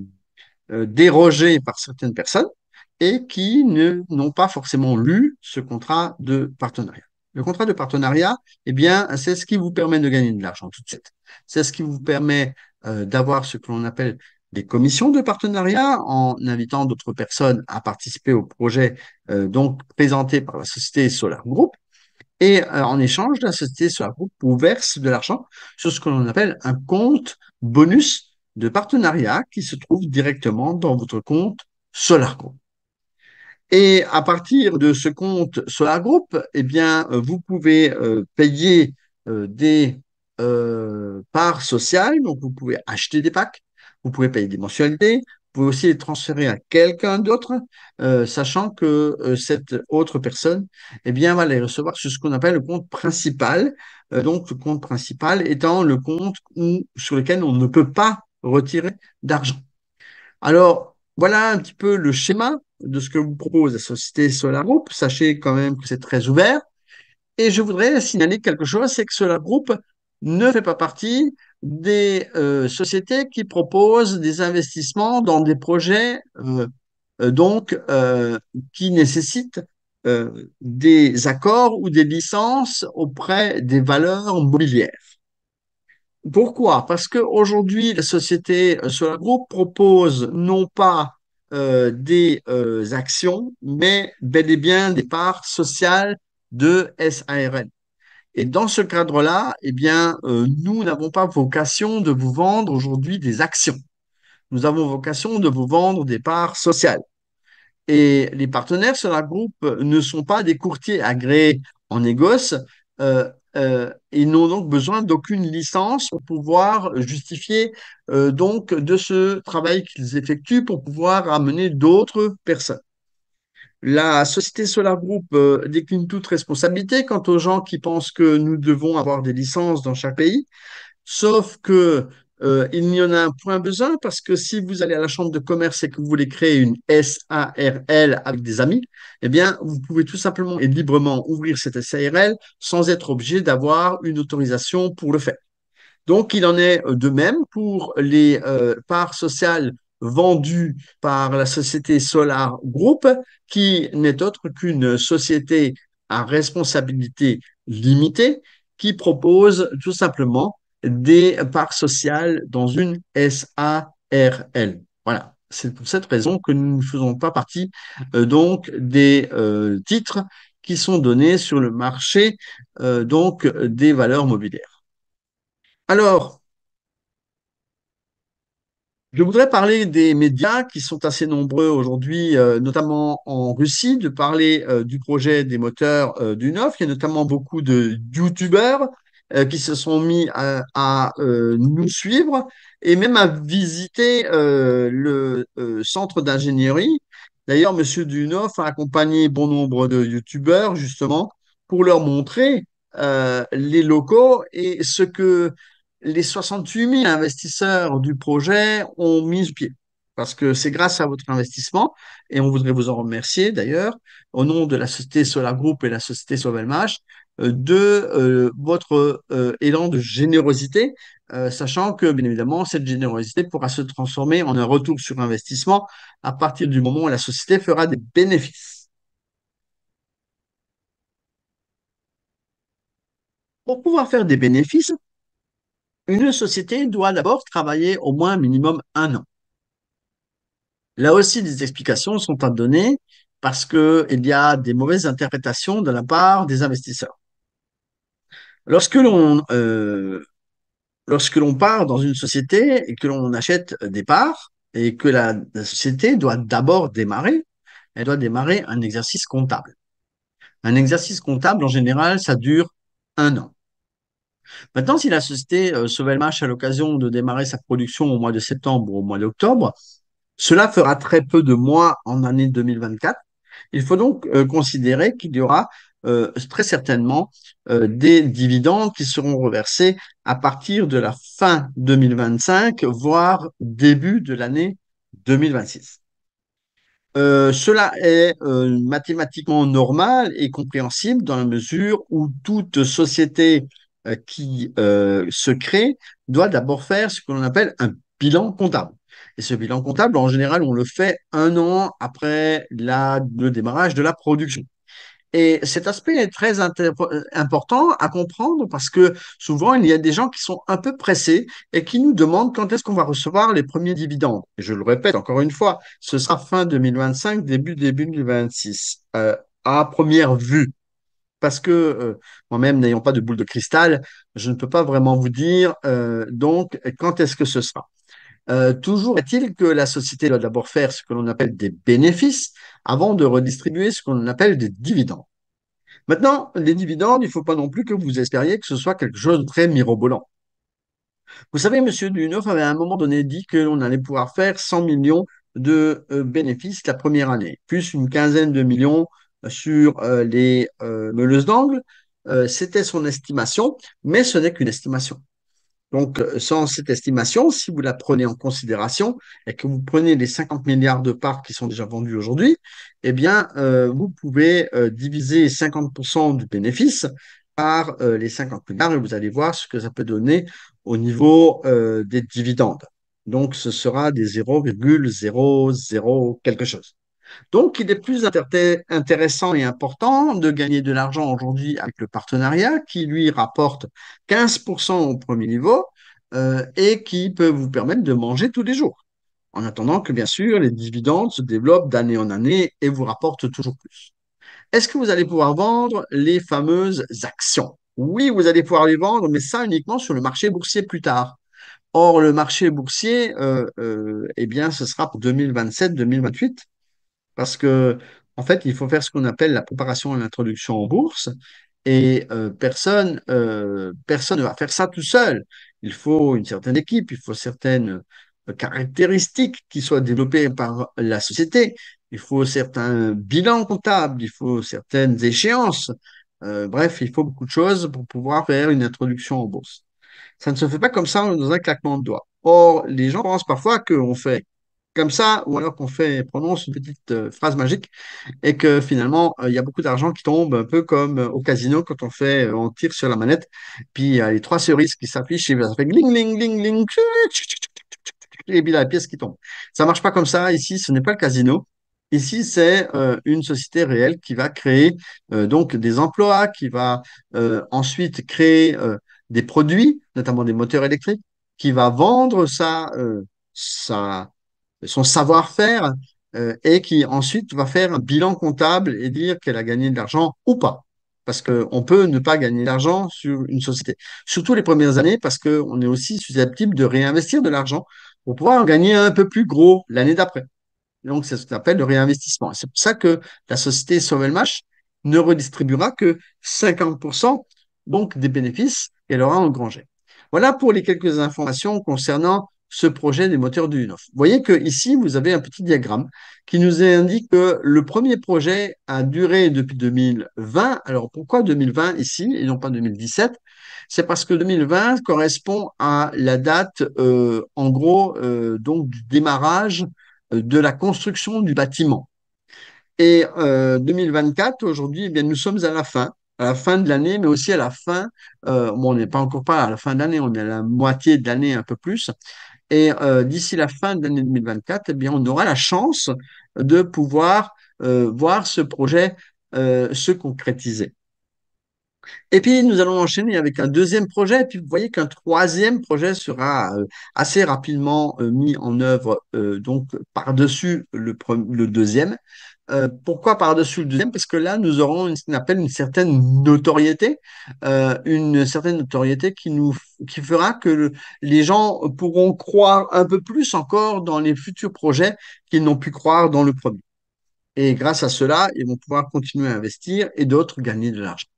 Speaker 1: dérogées par certaines personnes et qui n'ont pas forcément lu ce contrat de partenariat. Le contrat de partenariat, eh bien, c'est ce qui vous permet de gagner de l'argent tout de suite. C'est ce qui vous permet euh, d'avoir ce que l'on appelle des commissions de partenariat en invitant d'autres personnes à participer au projet euh, donc présenté par la société Solar Group. Et euh, en échange, la société Solar Group vous verse de l'argent sur ce que l'on appelle un compte bonus de partenariat qui se trouve directement dans votre compte Solar Group. Et à partir de ce compte Solar Group, eh bien, vous pouvez payer des euh, par social. Donc, vous pouvez acheter des packs, vous pouvez payer des mensualités, vous pouvez aussi les transférer à quelqu'un d'autre, euh, sachant que euh, cette autre personne, eh bien, va les recevoir sur ce qu'on appelle le compte principal. donc, le compte principal étant le compte où, sur lequel on ne peut pas retirer d'argent. Alors, voilà un petit peu le schéma de ce que vous propose la société Solar Group. Sachez quand même que c'est très ouvert. Et je voudrais signaler quelque chose, c'est que Solar Group ne fait pas partie des euh, sociétés qui proposent des investissements dans des projets euh, euh, donc qui nécessitent des accords ou des licences auprès des valeurs mobilières. Pourquoi Parce que aujourd'hui la société sur propose non pas des actions, mais bel et bien des parts sociales de SARL. Et dans ce cadre-là, eh bien, euh, nous n'avons pas vocation de vous vendre aujourd'hui des actions. Nous avons vocation de vous vendre des parts sociales. Et les partenaires sur la groupe ne sont pas des courtiers agréés en négoce. Euh, ils euh, n'ont donc besoin d'aucune licence pour pouvoir justifier euh, donc de ce travail qu'ils effectuent pour pouvoir amener d'autres personnes. La société Solar Group euh, décline toute responsabilité quant aux gens qui pensent que nous devons avoir des licences dans chaque pays, sauf que euh, il n'y en a un point besoin parce que si vous allez à la chambre de commerce et que vous voulez créer une SARL avec des amis, eh bien, vous pouvez tout simplement et librement ouvrir cette SARL sans être obligé d'avoir une autorisation pour le faire. Donc, il en est euh, de même pour les parts sociales vendu par la société Solar Group, qui n'est autre qu'une société à responsabilité limitée, qui propose tout simplement des parts sociales dans une SARL. Voilà. C'est pour cette raison que nous ne faisons pas partie euh, donc des euh, titres qui sont donnés sur le marché euh, donc des valeurs mobilières. Alors, je voudrais parler des médias qui sont assez nombreux aujourd'hui, euh, notamment en Russie, de parler euh, du projet des moteurs euh, du Il y a notamment beaucoup de youtubeurs euh, qui se sont mis à, nous suivre et même à visiter le centre d'ingénierie. D'ailleurs, M. Dunov a accompagné bon nombre de youtubeurs justement pour leur montrer les locaux et ce que les 68 000 investisseurs du projet ont mis le pied. Parce que c'est grâce à votre investissement, et on voudrait vous en remercier d'ailleurs, au nom de la société Solar Group et la société Sauvelmage, euh, de euh, votre euh, élan de générosité, sachant que, bien évidemment, cette générosité pourra se transformer en un retour sur investissement à partir du moment où la société fera des bénéfices. Pour pouvoir faire des bénéfices, une société doit d'abord travailler au moins minimum un an. Là aussi, des explications sont à donner parce qu'il y a des mauvaises interprétations de la part des investisseurs. Lorsque l'on euh, lorsque l'on part dans une société et que l'on achète des parts et que la société doit d'abord démarrer, elle doit démarrer un exercice comptable. Un exercice comptable, en général, ça dure un an. Maintenant, si la société euh, a l'occasion de démarrer sa production au mois de septembre ou au mois d'octobre, cela fera très peu de mois en année 2024. Il faut donc euh, considérer qu'il y aura euh, très certainement euh, des dividendes qui seront reversés à partir de la fin 2025, voire début de l'année 2026. cela est mathématiquement normal et compréhensible dans la mesure où toute société euh, qui euh, se crée doit d'abord faire ce qu'on appelle un bilan comptable. Et ce bilan comptable, en général, on le fait un an après la, le démarrage de la production. Et cet aspect est très important à comprendre parce que souvent, il y a des gens qui sont un peu pressés et qui nous demandent quand est-ce qu'on va recevoir les premiers dividendes. Et je le répète encore une fois, ce sera fin 2025, début, début 2026. Euh, à première vue, parce que euh, moi-même, n'ayant pas de boule de cristal, je ne peux pas vraiment vous dire euh, donc quand est-ce que ce sera. Euh, toujours est-il que la société doit d'abord faire ce que l'on appelle des bénéfices avant de redistribuer ce qu'on appelle des dividendes. Maintenant, les dividendes, il ne faut pas non plus que vous espériez que ce soit quelque chose de très mirobolant. Vous savez, M. Duneuf avait à un moment donné dit que l'on allait pouvoir faire 100 millions de bénéfices la première année, plus une quinzaine de millions sur euh, les euh, meuleuses d'angle. Euh, c'était son estimation, mais ce n'est qu'une estimation. Donc, sans cette estimation, si vous la prenez en considération et que vous prenez les 50 milliards de parts qui sont déjà vendues aujourd'hui, eh bien, vous pouvez diviser 50% du bénéfice par les 50 milliards et vous allez voir ce que ça peut donner au niveau des dividendes. Donc, ce sera des 0,00 quelque chose. Donc, il est plus intéressant et important de gagner de l'argent aujourd'hui avec le partenariat qui lui rapporte 15% au premier niveau euh, et qui peut vous permettre de manger tous les jours. En attendant que, bien sûr, les dividendes se développent d'année en année et vous rapportent toujours plus. Est-ce que vous allez pouvoir vendre les fameuses actions Oui, vous allez pouvoir les vendre, mais ça uniquement sur le marché boursier plus tard. Or, le marché boursier, euh, euh, eh bien, ce sera pour 2027-2028. Parce que, en fait, il faut faire ce qu'on appelle la préparation à l'introduction en bourse. Et euh, personne, euh, personne ne va faire ça tout seul. Il faut une certaine équipe, il faut certaines euh, caractéristiques qui soient développées par la société. Il faut certains bilans comptables, il faut certaines échéances. bref, il faut beaucoup de choses pour pouvoir faire une introduction en bourse. Ça ne se fait pas comme ça dans un claquement de doigts. Or, les gens pensent parfois qu'on fait comme ça, ou alors qu'on fait prononce une petite euh, phrase magique et que finalement euh, il y a beaucoup d'argent qui tombe, un peu comme euh, au casino quand on fait, on tire sur la manette, puis il y a les trois cerises qui s'affichent et ça fait gling, gling, gling, gling, et puis la pièce qui tombe. Ça marche pas comme ça ici, ce n'est pas le casino. Ici, c'est une société réelle qui va créer donc des emplois, qui va ensuite créer des produits, notamment des moteurs électriques, qui va vendre ça sa, son savoir-faire euh, et qui ensuite va faire un bilan comptable et dire qu'elle a gagné de l'argent ou pas. Parce qu'on peut ne pas gagner l'argent sur une société. Surtout les premières années, parce qu'on est aussi susceptible de réinvestir de l'argent pour pouvoir en gagner un peu plus gros l'année d'après. Donc, c'est ce qu'on appelle le réinvestissement. C'est pour ça que la société Sauvelmash ne redistribuera que 50% donc des bénéfices qu'elle aura engrangés. Voilà pour les quelques informations concernant ce projet des moteurs du Vous voyez que ici, vous avez un petit diagramme qui nous indique que le premier projet a duré depuis 2020. Alors pourquoi 2020 ici et non pas 2017 C'est parce que 2020 correspond à la date, euh, en gros, euh, donc du démarrage euh, de la construction du bâtiment. Et euh, 2024, aujourd'hui, eh bien, nous sommes à la fin à la fin de l'année, mais aussi à la fin, on n'est pas encore pas à la fin de l'année, on est à la moitié de l'année un peu plus, et euh, d'ici la fin de l'année 2024, eh bien, on aura la chance de pouvoir euh, voir ce projet euh, se concrétiser. Et puis, nous allons enchaîner avec un deuxième projet. Et puis, vous voyez qu'un troisième projet sera assez rapidement mis en œuvre, donc, par-dessus le, le deuxième. Euh, pourquoi par-dessus le deuxième Parce que là, nous aurons ce qu'on appelle une certaine notoriété, euh, une certaine notoriété qui nous, qui fera que les gens pourront croire un peu plus encore dans les futurs projets qu'ils n'ont pu croire dans le premier. Et grâce à cela, ils vont pouvoir continuer à investir et d'autres gagner de l'argent.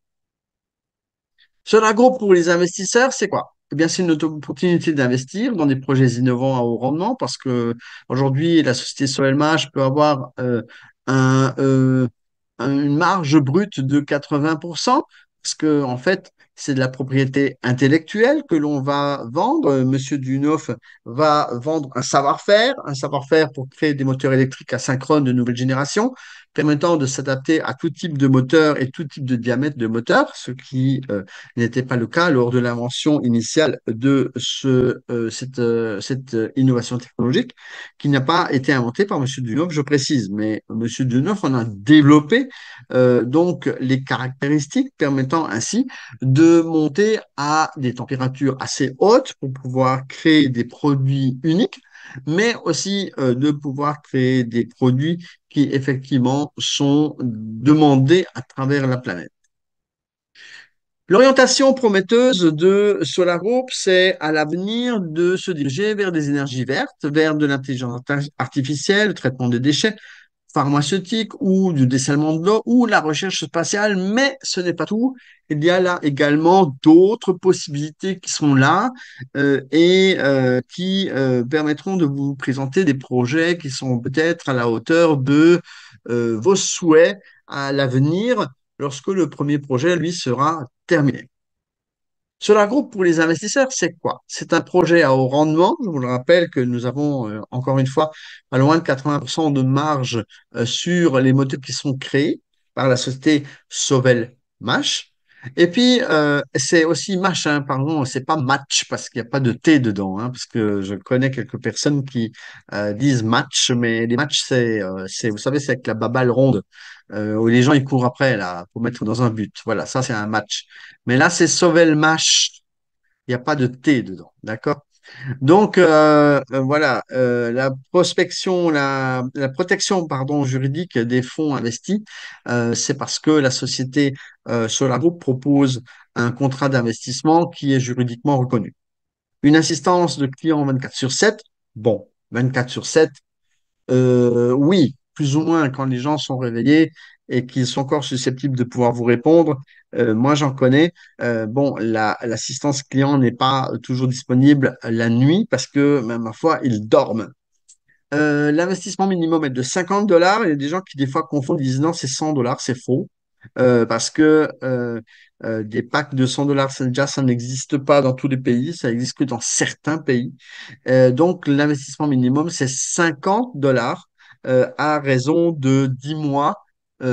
Speaker 1: Cela gros pour les investisseurs, c'est quoi eh bien, c'est une opportunité d'investir dans des projets innovants à haut rendement parce que aujourd'hui, la société SOLMH peut avoir euh, euh, un, une marge brute de 80%, parce que en fait, c'est de la propriété intellectuelle que l'on va vendre. Euh, Monsieur Dunoff va vendre un savoir-faire, un savoir-faire pour créer des moteurs électriques asynchrones de nouvelle génération, permettant de s'adapter à tout type de moteur et tout type de diamètre de moteur, ce qui euh, n'était pas le cas lors de l'invention initiale de ce, euh, cette, euh, cette, innovation technologique, qui n'a pas été inventée par M. Dunoff, je précise, mais M. Dunoff en a développé donc les caractéristiques permettant ainsi de monter à des températures assez hautes pour pouvoir créer des produits uniques mais aussi euh, de pouvoir créer des produits qui effectivement sont demandés à travers la planète. L'orientation prometteuse de Solar Group, c'est à l'avenir de se diriger vers des énergies vertes, vers de l'intelligence artificielle, le traitement des déchets, pharmaceutique ou du dessalement de l'eau ou la recherche spatiale, mais ce n'est pas tout. Il y a là également d'autres possibilités qui sont là euh, et euh, qui euh, permettront de vous présenter des projets qui sont peut-être à la hauteur de vos souhaits à l'avenir lorsque le premier projet, lui, sera terminé. Solar Group, pour les investisseurs, c'est quoi C'est un projet à haut rendement. Je vous le rappelle que nous avons, euh, encore une fois, pas loin de 80% de marge euh, sur les moteurs qui sont créés par la société Sovelmash. Mash. Et puis, euh, c'est aussi match. pardon, c'est pas match parce qu'il n'y a pas de T dedans, hein, parce que je connais quelques personnes qui euh, disent match, mais les matchs, c'est, euh, vous savez, c'est avec la babale ronde, où les gens, ils courent après, là, pour mettre dans un but. Voilà, ça, c'est un match. Mais là, c'est sauver le match. Il n'y a pas de T dedans, d'accord donc euh, euh, voilà, euh, la prospection, la, protection pardon, juridique des fonds investis, c'est parce que la société Solar Group propose un contrat d'investissement qui est juridiquement reconnu. Une assistance de clients 24 sur 7, bon, 24 sur 7, oui, plus ou moins quand les gens sont réveillés et qu'ils sont encore susceptibles de pouvoir vous répondre. Euh, moi, j'en connais. Euh, bon, l'assistance client n'est pas toujours disponible la nuit parce que, ma foi, ils dorment. Euh, L'investissement minimum est de 50 dollars. Il y a des gens qui, des fois, confondent, disent non, c'est 100 dollars, c'est faux. Euh, parce que euh, euh, des packs de 100 dollars, déjà, ça n'existe pas dans tous les pays, ça n'existe que dans certains pays. donc, l'investissement minimum, c'est 50 dollars à raison de 10 mois 10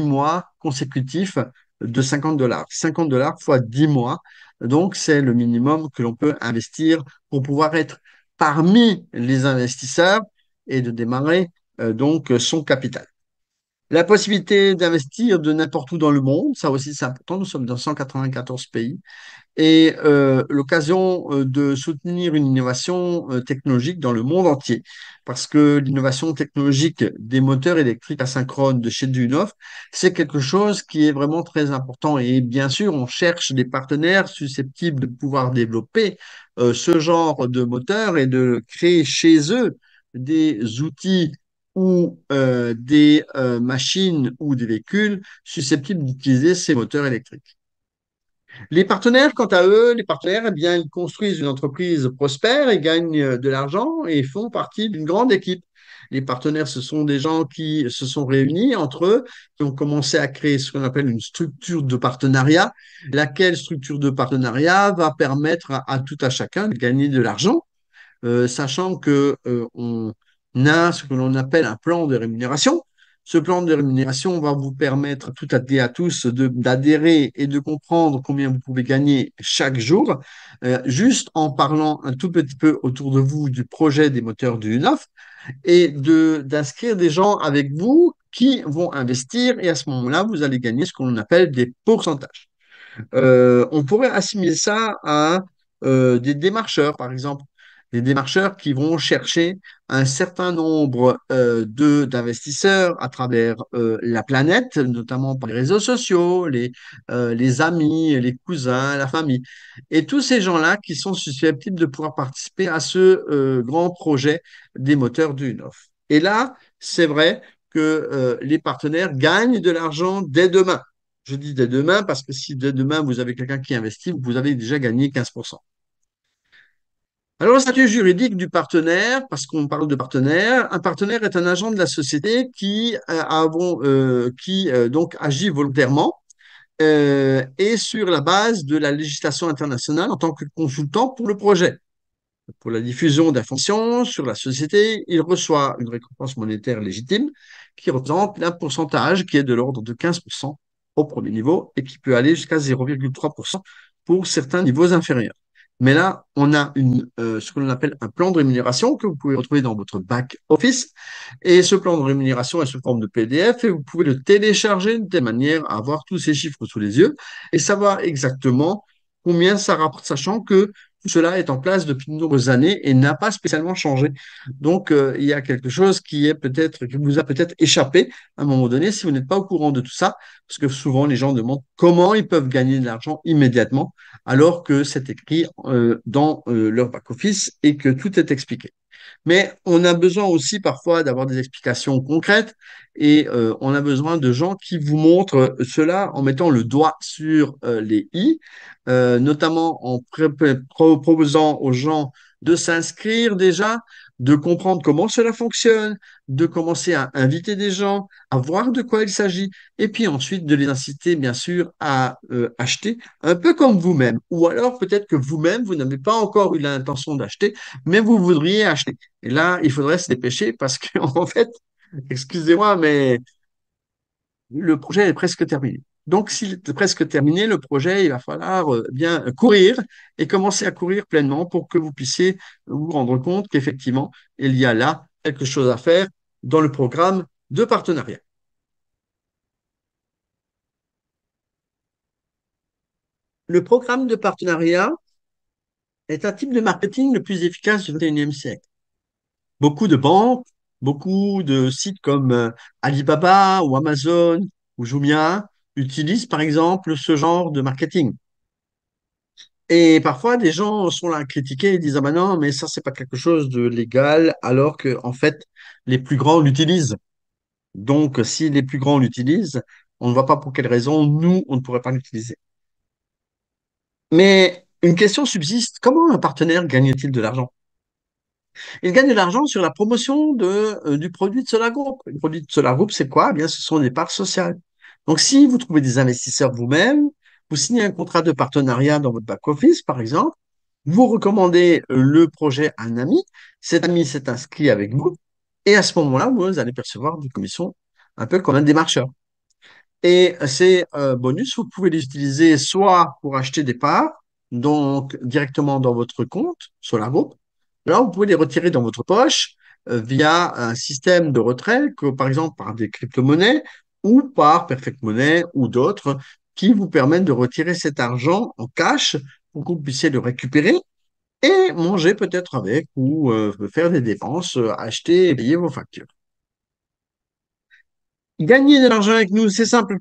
Speaker 1: euh, mois consécutifs de 50 dollars. 50 dollars fois 10 mois. Donc, c'est le minimum que l'on peut investir pour pouvoir être parmi les investisseurs et de démarrer euh, donc son capital. La possibilité d'investir de n'importe où dans le monde, ça aussi c'est important, nous sommes dans 194 pays, et euh, l'occasion euh, de soutenir une innovation euh, technologique dans le monde entier, parce que l'innovation technologique des moteurs électriques asynchrones de chez Dunov, c'est quelque chose qui est vraiment très important, et bien sûr on cherche des partenaires susceptibles de pouvoir développer ce genre de moteur et de créer chez eux des outils ou euh, des euh, machines ou des véhicules susceptibles d'utiliser ces moteurs électriques. Les partenaires, quant à eux, les partenaires, eh bien, ils construisent une entreprise prospère et gagnent euh, de l'argent et font partie d'une grande équipe. Les partenaires, ce sont des gens qui se sont réunis entre eux, qui ont commencé à créer ce qu'on appelle une structure de partenariat, laquelle structure de partenariat va permettre à, tout à chacun de gagner de l'argent, sachant que on, a ce que l'on appelle un plan de rémunération. Ce plan de rémunération va vous permettre tout à, à tous d'adhérer et de comprendre combien vous pouvez gagner chaque jour, euh, juste en parlant un tout petit peu autour de vous du projet des moteurs du UNOF et d'inscrire des gens avec vous qui vont investir et à ce moment-là, vous allez gagner ce qu'on appelle des pourcentages. Euh, on pourrait assimiler ça à euh, des démarcheurs, par exemple des démarcheurs qui vont chercher un certain nombre euh, de d'investisseurs à travers euh, la planète, notamment par les réseaux sociaux, les, euh, les amis, les cousins, la famille. Et tous ces gens-là qui sont susceptibles de pouvoir participer à ce grand projet des moteurs du offre. Et là, c'est vrai que les partenaires gagnent de l'argent dès demain. Je dis dès demain parce que si dès demain vous avez quelqu'un qui investit, vous avez déjà gagné 15%. Alors, le statut juridique du partenaire, parce qu'on parle de partenaire, un partenaire est un agent de la société qui, euh, euh, qui euh, donc agit volontairement et sur la base de la législation internationale en tant que consultant pour le projet. Pour la diffusion d'informations sur la société, il reçoit une récompense monétaire légitime qui représente un pourcentage qui est de l'ordre de 15% au premier niveau et qui peut aller jusqu'à 0,3% pour certains niveaux inférieurs. Mais là, on a une, euh, ce que l'on appelle un plan de rémunération que vous pouvez retrouver dans votre back office. Et ce plan de rémunération est sous forme de PDF et vous pouvez le télécharger de telle manière à avoir tous ces chiffres sous les yeux et savoir exactement combien ça rapporte, sachant que tout cela est en place depuis de nombreuses années et n'a pas spécialement changé. Donc, euh, il y a quelque chose qui est peut-être, qui vous a peut-être échappé à un moment donné si vous n'êtes pas au courant de tout ça, parce que souvent les gens demandent comment ils peuvent gagner de l'argent immédiatement, alors que c'est écrit euh, dans euh, leur back-office et que tout est expliqué. Mais on a besoin aussi parfois d'avoir des explications concrètes et euh, on a besoin de gens qui vous montrent cela en mettant le doigt sur euh, les i, euh, notamment en proposant aux gens de s'inscrire déjà, de comprendre comment cela fonctionne, de commencer à inviter des gens, à voir de quoi il s'agit, et puis ensuite de les inciter, bien sûr, à euh, acheter, un peu comme vous-même. Ou alors peut-être que vous-même, vous, n'avez pas encore eu l'intention d'acheter, mais vous voudriez acheter. Et là, il faudrait se dépêcher parce que en fait, excusez-moi, mais le projet est presque terminé. Donc, s'il est presque terminé, le projet, il va falloir euh, bien courir et commencer à courir pleinement pour que vous puissiez vous rendre compte qu'effectivement, il y a là quelque chose à faire dans le programme de partenariat. Le programme de partenariat est un type de marketing le plus efficace du 21e siècle. Beaucoup de banques, beaucoup de sites comme euh, Alibaba ou Amazon ou Jumia utilisent par exemple ce genre de marketing. Et parfois, des gens sont là à critiquer et disent Ah ben non, mais ça, c'est pas quelque chose de légal, alors que, en fait, les plus grands l'utilisent. Donc, si les plus grands l'utilisent, on ne voit pas pour quelle raison nous, on ne pourrait pas l'utiliser. Mais une question subsiste comment un partenaire gagne-t-il de l'argent Il gagne de l'argent sur la promotion de, euh, du produit de Solar Group. Le produit de Solar Group, c'est quoi eh bien, ce sont des parts sociales. Donc, si vous trouvez des investisseurs vous-même, vous signez un contrat de partenariat dans votre back-office, par exemple, vous recommandez le projet à un ami, cet ami s'est inscrit avec vous, et à ce moment-là, vous allez percevoir des commissions un peu comme un démarcheur. Et ces euh, bonus, vous pouvez les utiliser soit pour acheter des parts, donc directement dans votre compte Solar Group. alors vous pouvez les retirer dans votre poche euh, via un système de retrait, que, par exemple par des crypto-monnaies ou par Perfect Money ou d'autres qui vous permettent de retirer cet argent en cash pour que vous puissiez le récupérer et manger peut-être avec ou euh, faire des dépenses, euh, acheter et payer vos factures. Gagner de l'argent avec nous, c'est simple.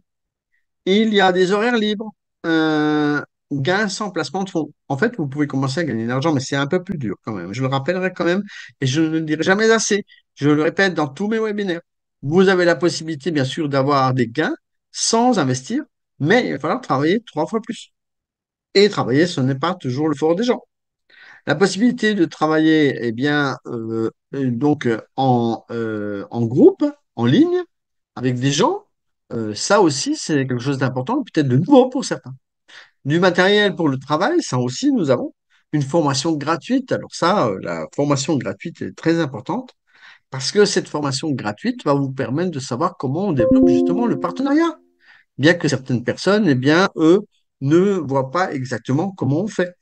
Speaker 1: Il y a des horaires libres. Euh, gain sans placement de fonds. En fait, vous pouvez commencer à gagner de l'argent, mais c'est un peu plus dur quand même. Je le rappellerai quand même et je ne le dirai jamais assez. Je le répète dans tous mes webinaires. Vous avez la possibilité, bien sûr, d'avoir des gains sans investir, mais il va falloir travailler trois fois plus. Et travailler, ce n'est pas toujours le fort des gens. La possibilité de travailler, eh bien, euh, euh, donc euh, en, groupe, en ligne, avec des gens, ça aussi, c'est quelque chose d'important, peut-être de nouveau pour certains. Du matériel pour le travail, ça aussi, nous avons une formation gratuite. Alors ça, la formation gratuite est très importante. Parce que cette formation gratuite va vous permettre de savoir comment on développe justement le partenariat. Bien que certaines personnes, eh bien, eux, ne voient pas exactement comment on fait.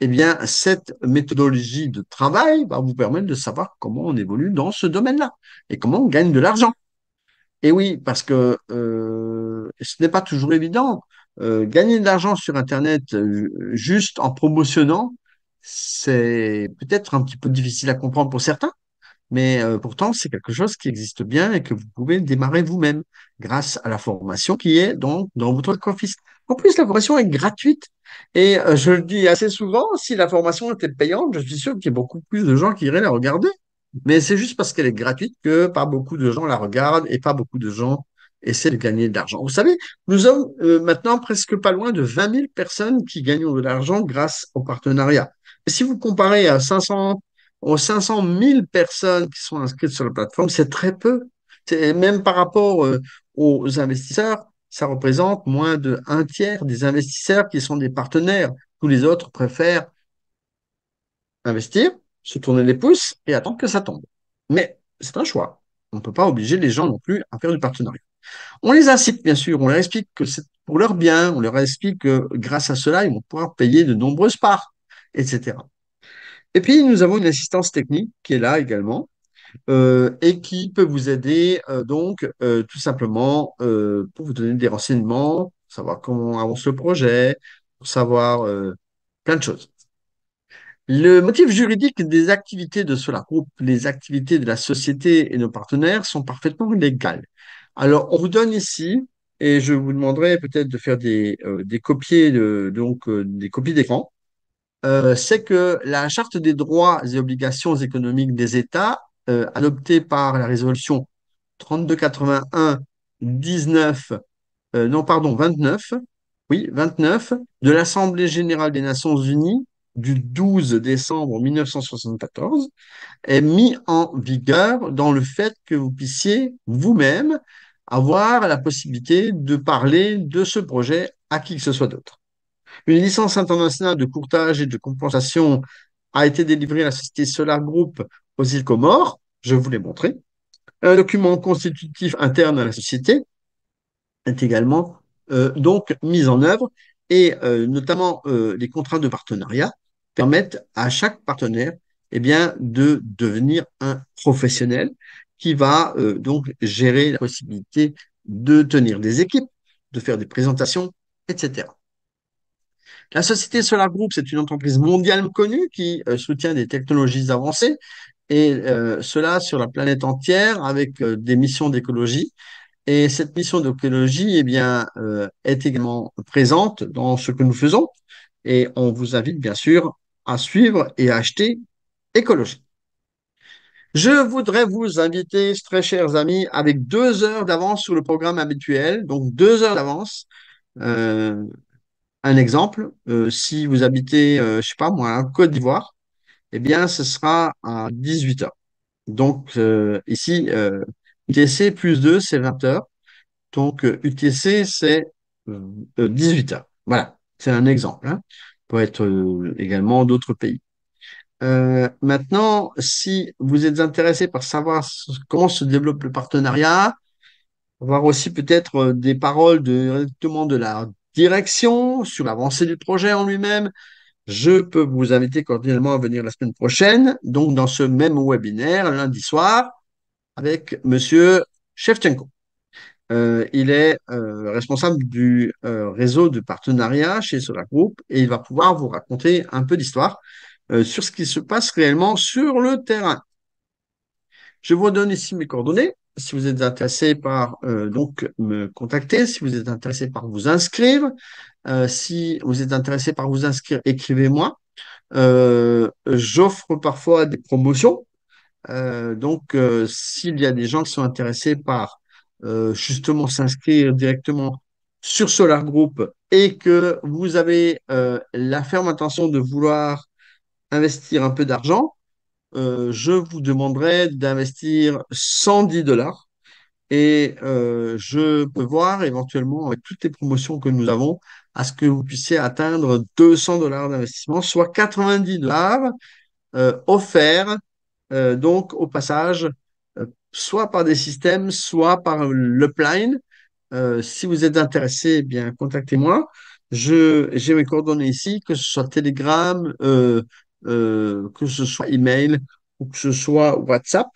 Speaker 1: Eh bien, cette méthodologie de travail va vous permettre de savoir comment on évolue dans ce domaine-là et comment on gagne de l'argent. Et oui, parce que euh, ce n'est pas toujours évident. Euh, gagner de l'argent sur Internet euh, juste en promotionnant, c'est peut-être un petit peu difficile à comprendre pour certains, mais euh, pourtant c'est quelque chose qui existe bien et que vous pouvez démarrer vous-même grâce à la formation qui est donc dans votre office. En plus, la formation est gratuite et euh, je le dis assez souvent, si la formation était payante, je suis sûr qu'il y a beaucoup plus de gens qui iraient la regarder. Mais c'est juste parce qu'elle est gratuite que pas beaucoup de gens la regardent et pas beaucoup de gens essaient de gagner de l'argent. Vous savez, nous sommes euh, maintenant presque pas loin de 20 000 personnes qui gagnent de l'argent grâce au partenariat. si vous comparez à 500 500 000 personnes qui sont inscrites sur la plateforme, c'est très peu. C'est même par rapport euh, aux investisseurs, ça représente moins de un tiers des investisseurs qui sont des partenaires. Tous les autres préfèrent investir, se tourner les pouces et attendre que ça tombe. Mais c'est un choix. On ne peut pas obliger les gens non plus à faire du partenariat. On les incite, bien sûr, on leur explique que c'est pour leur bien, on leur explique que grâce à cela, ils vont pouvoir payer de nombreuses parts, etc. Et puis, nous avons une assistance technique qui est là également euh, et qui peut vous aider euh, donc euh, tout simplement pour vous donner des renseignements, savoir comment avance le projet, pour savoir plein de choses. Le motif juridique des activités de Solar Group, les activités de la société et nos partenaires sont parfaitement légales. Alors, on vous donne ici, et je vous demanderai peut-être de faire des, des copiers de, donc des copies d'écran euh, c'est que la Charte des droits et obligations économiques des États, euh, adoptée par la résolution 3281 19, euh, non pardon, 29, oui, 29, de l'Assemblée générale des Nations unies du 12 décembre 1974, est mise en vigueur dans le fait que vous puissiez vous-même avoir la possibilité de parler de ce projet à qui que ce soit d'autre. Une licence internationale de courtage et de compensation a été délivrée à la société Solar Group aux îles Comores, je vous l'ai montré. Un document constitutif interne à la société est également euh, donc mis en œuvre et euh, notamment euh, les contrats de partenariat permettent à chaque partenaire eh bien, de devenir un professionnel qui va donc gérer la possibilité de tenir des équipes, de faire des présentations, etc. La société Solar Group, c'est une entreprise mondiale connue qui euh, soutient des technologies avancées, et euh, cela sur la planète entière avec euh, des missions d'écologie. Et cette mission d'écologie eh bien, est également présente dans ce que nous faisons. Et on vous invite bien sûr à suivre et à acheter écologie. Je voudrais vous inviter, très chers amis, avec deux heures d'avance sur le programme habituel, donc deux heures d'avance. Euh, un exemple, euh, si vous habitez, euh, je sais pas moi, en Côte d'Ivoire, eh bien, ce sera à 18h. Donc, euh, ici, UTC plus 2, c'est 20h. Donc, UTC, c'est 18h. Voilà, c'est un exemple. Hein, pour Peut être également d'autres pays. maintenant, si vous êtes intéressé par savoir comment se développe le partenariat, voir aussi peut-être des paroles directement de la direction, sur l'avancée du projet en lui-même, je peux vous inviter cordialement à venir la semaine prochaine, donc dans ce même webinaire, lundi soir, avec Monsieur Shevchenko. Euh, il est euh, responsable du euh, réseau de partenariat chez Solar Group et il va pouvoir vous raconter un peu d'histoire sur ce qui se passe réellement sur le terrain. Je vous donne ici mes coordonnées. Si vous êtes intéressé par euh, donc me contacter, si vous êtes intéressé par vous inscrire, euh, si vous êtes intéressé par vous inscrire, écrivez-moi. Euh, j'offre parfois des promotions. donc, s'il y a des gens qui sont intéressés par justement s'inscrire directement sur Solar Group et que vous avez la ferme intention de vouloir investir un peu d'argent, euh, je vous demanderai d'investir 110 dollars et euh, je peux voir éventuellement avec toutes les promotions que nous avons à ce que vous puissiez atteindre 200 dollars d'investissement, soit 90 dollars euh, offerts donc au passage, soit par des systèmes, soit par le Euh, si vous êtes intéressé, eh bien contactez-moi. Je j'ai mes coordonnées ici, que ce soit Telegram, euh, que ce soit email ou que ce soit WhatsApp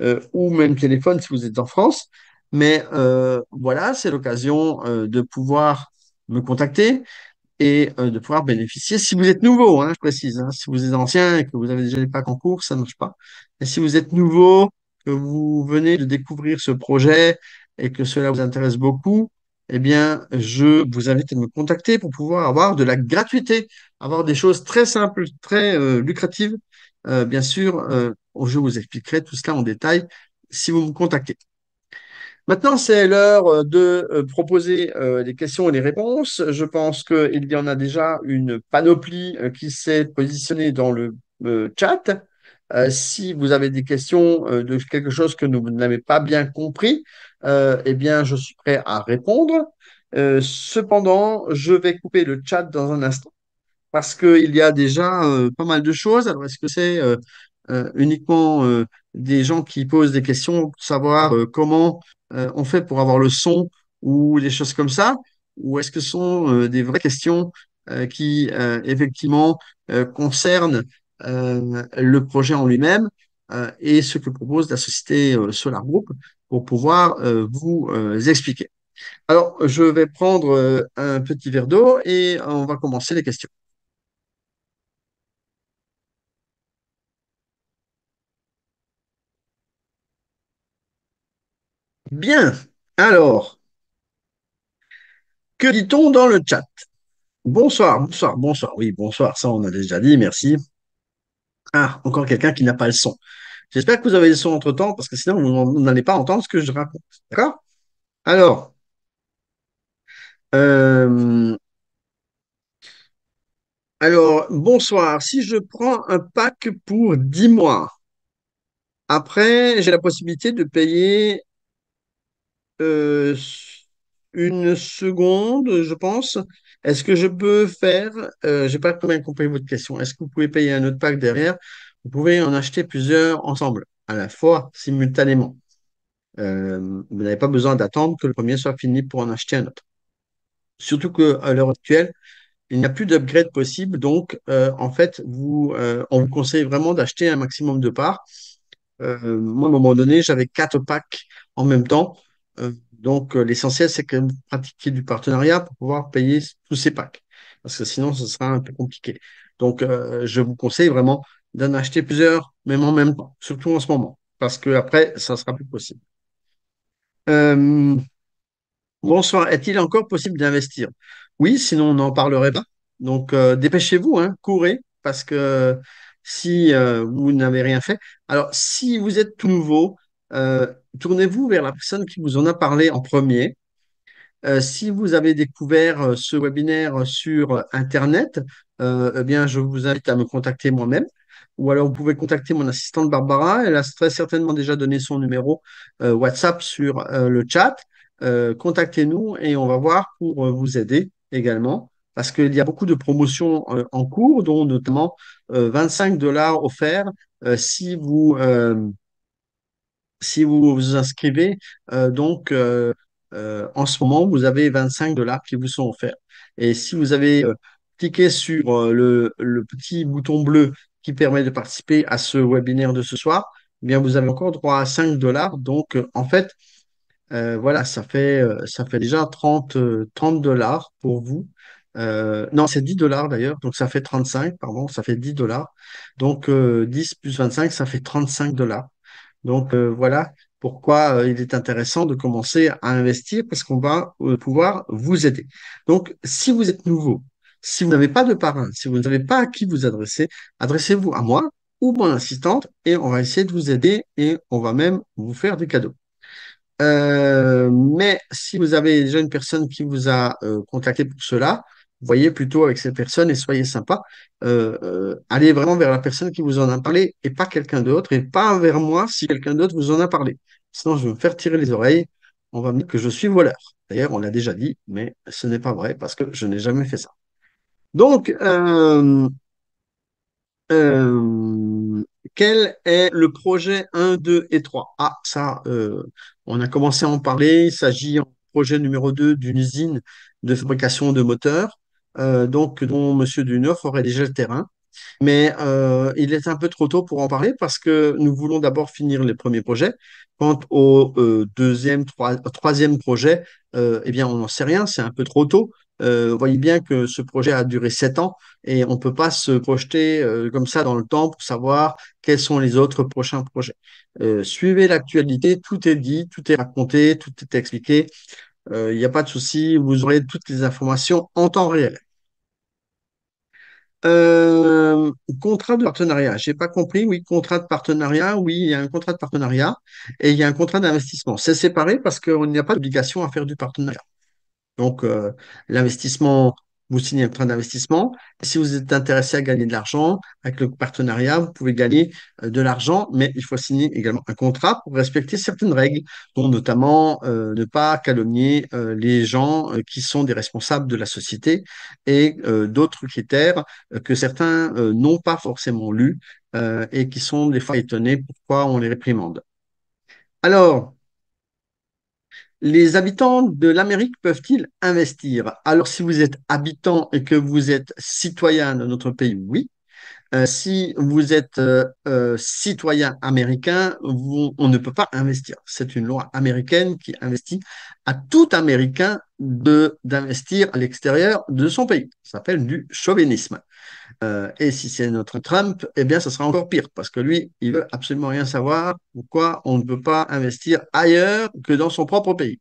Speaker 1: euh, ou même téléphone si vous êtes en France. Mais euh, voilà, c'est l'occasion de pouvoir me contacter et de pouvoir bénéficier. Si vous êtes nouveau, hein, je précise, hein. si vous êtes ancien et que vous avez déjà des packs en cours, ça ne marche pas. Mais si vous êtes nouveau, que vous venez de découvrir ce projet et que cela vous intéresse beaucoup, eh bien, je vous invite à me contacter pour pouvoir avoir de la gratuité avoir des choses très simples, très euh, lucratives. Euh, bien sûr, euh, je vous expliquerai tout cela en détail si vous me contactez. Maintenant, c'est l'heure euh, de proposer les questions et les réponses. Je pense qu'il y en a déjà une panoplie qui s'est positionnée dans le chat. si vous avez des questions de quelque chose que vous n'avez pas bien compris, eh bien, je suis prêt à répondre. cependant, je vais couper le chat dans un instant parce qu'il y a déjà euh, pas mal de choses. Alors, est-ce que c'est euh, euh, uniquement des gens qui posent des questions pour savoir comment on fait pour avoir le son ou des choses comme ça Ou est-ce que ce sont des vraies questions qui, effectivement, concernent le projet en lui-même et ce que propose la société Solar Group pour pouvoir vous expliquer. Alors, je vais prendre un petit verre d'eau et on va commencer les questions. Bien, alors, que dit-on dans le chat Bonsoir, bonsoir, bonsoir, oui, bonsoir, ça on a déjà dit, merci. Ah, encore quelqu'un qui n'a pas le son. J'espère que vous avez le son entre-temps, parce que sinon vous n'allez pas entendre ce que je raconte. D'accord Alors, euh, alors, bonsoir. Si je prends un pack pour 10 mois, après, j'ai la possibilité de payer euh, une seconde, je pense. Est-ce que je peux faire, Je euh, j'ai pas bien compris votre question, est-ce que vous pouvez payer un autre pack derrière? Vous pouvez en acheter plusieurs ensemble, à la fois, simultanément. Euh, vous n'avez pas besoin d'attendre que le premier soit fini pour en acheter un autre. Surtout qu'à l'heure actuelle, il n'y a plus d'upgrade possible, donc en fait, vous, on vous conseille vraiment d'acheter un maximum de parts. moi, à un moment donné, j'avais quatre packs en même temps. Euh, donc, euh, l'essentiel, c'est que vous pratiquiez du partenariat pour pouvoir payer tous ces packs. Parce que sinon, ce sera un peu compliqué. Donc, euh, je vous conseille vraiment d'en acheter plusieurs, même en même temps, surtout en ce moment. Parce que après, ça sera plus possible. bonsoir. Est-il encore possible d'investir? Oui, sinon, on n'en parlerait pas. Donc, dépêchez-vous, hein. courez, parce que si vous n'avez rien fait. Alors, si vous êtes tout nouveau, euh, tournez-vous vers la personne qui vous en a parlé en premier. Euh, si vous avez découvert euh, ce webinaire sur Internet, eh bien, je vous invite à me contacter moi-même. Ou alors, vous pouvez contacter mon assistante Barbara. Elle a très certainement déjà donné son numéro WhatsApp sur le chat. Contactez-nous et on va voir pour vous aider également parce qu'il y a beaucoup de promotions en cours, dont notamment 25 dollars offerts si vous si vous vous inscrivez, euh, donc euh, euh, en ce moment, vous avez 25 dollars qui vous sont offerts. Et si vous avez cliqué sur le, petit bouton bleu qui permet de participer à ce webinaire de ce soir, eh bien vous avez encore droit à 5 dollars. Donc, en fait, voilà, ça fait, déjà 30, dollars pour vous. non, c'est 10 dollars d'ailleurs, donc ça fait 35, pardon, ça fait 10 dollars. Donc, 10 plus 25, ça fait 35 dollars. Donc euh, voilà pourquoi euh, il est intéressant de commencer à investir parce qu'on va euh, pouvoir vous aider. Donc si vous êtes nouveau, si vous n'avez pas de parrain, si vous n'avez pas à qui vous adresser, adressez-vous à moi ou mon assistante et on va essayer de vous aider et on va même vous faire des cadeaux. mais si vous avez déjà une personne qui vous a contacté pour cela, voyez plutôt avec ces personnes et soyez sympas. Euh, euh, allez vraiment vers la personne qui vous en a parlé et pas quelqu'un d'autre et pas vers moi si quelqu'un d'autre vous en a parlé. Sinon, je vais me faire tirer les oreilles. On va me dire que je suis voleur. D'ailleurs, on l'a déjà dit, mais ce n'est pas vrai parce que je n'ai jamais fait ça. Donc, euh, quel est le projet 1, 2 et 3 Ah, ça, on a commencé à en parler. Il s'agit en projet numéro 2 d'une usine de fabrication de moteurs. Euh, donc dont Monsieur Duneuf aurait déjà le terrain. Mais euh, il est un peu trop tôt pour en parler parce que nous voulons d'abord finir les premiers projets. Quant au euh, deuxième, troisième projet, eh bien, on n'en sait rien, c'est un peu trop tôt. vous voyez bien que ce projet a duré sept ans et on ne peut pas se projeter comme ça dans le temps pour savoir quels sont les autres prochains projets. suivez l'actualité, tout est dit, tout est raconté, tout est expliqué il euh, n'y a pas de souci, vous aurez toutes les informations en temps réel. Euh, contrat de partenariat. je n'ai pas compris. Oui, contrat de partenariat. Oui, il y a un contrat de partenariat et il y a un contrat d'investissement. C'est séparé parce qu'il n'y a pas d'obligation à faire du partenariat. Donc, euh, l'investissement vous signez un train d'investissement. Si vous êtes intéressé à gagner de l'argent avec le partenariat, vous pouvez gagner euh, de l'argent, mais il faut signer également un contrat pour respecter certaines règles, dont notamment euh, ne pas calomnier euh, les gens qui sont des responsables de la société et d'autres critères que certains n'ont pas forcément lus et qui sont des fois étonnés pourquoi on les réprimande. Alors, les habitants de l'Amérique peuvent-ils investir Alors, si vous êtes habitant et que vous êtes citoyen de notre pays, oui. Euh, si vous êtes euh, euh, citoyen américain, on ne peut pas investir. C'est une loi américaine qui investit à tout Américain d'investir à l'extérieur de son pays. Ça s'appelle du chauvinisme. Euh, et si c'est notre Trump, eh bien, ça sera encore pire, parce que lui, il veut absolument rien savoir pourquoi on ne peut pas investir ailleurs que dans son propre pays.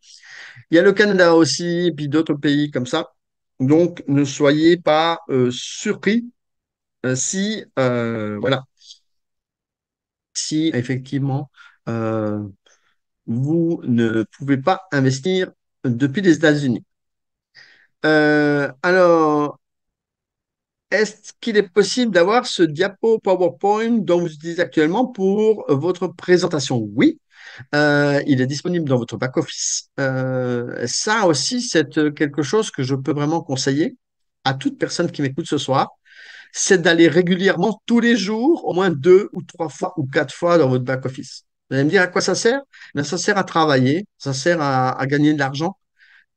Speaker 1: Il y a le Canada aussi, puis d'autres pays comme ça. Donc, ne soyez pas euh, surpris euh, si, voilà, si effectivement, vous ne pouvez pas investir depuis les États-Unis. Euh, alors, est-ce qu'il est possible d'avoir ce diapo PowerPoint dont vous utilisez actuellement pour votre présentation Oui. Euh, il est disponible dans votre back-office. Euh, ça aussi, c'est quelque chose que je peux vraiment conseiller à toute personne qui m'écoute ce soir. C'est d'aller régulièrement tous les jours, au moins deux ou trois fois ou quatre fois dans votre back-office. Vous allez me dire à quoi ça sert eh Ça sert à travailler, ça sert à, gagner de l'argent,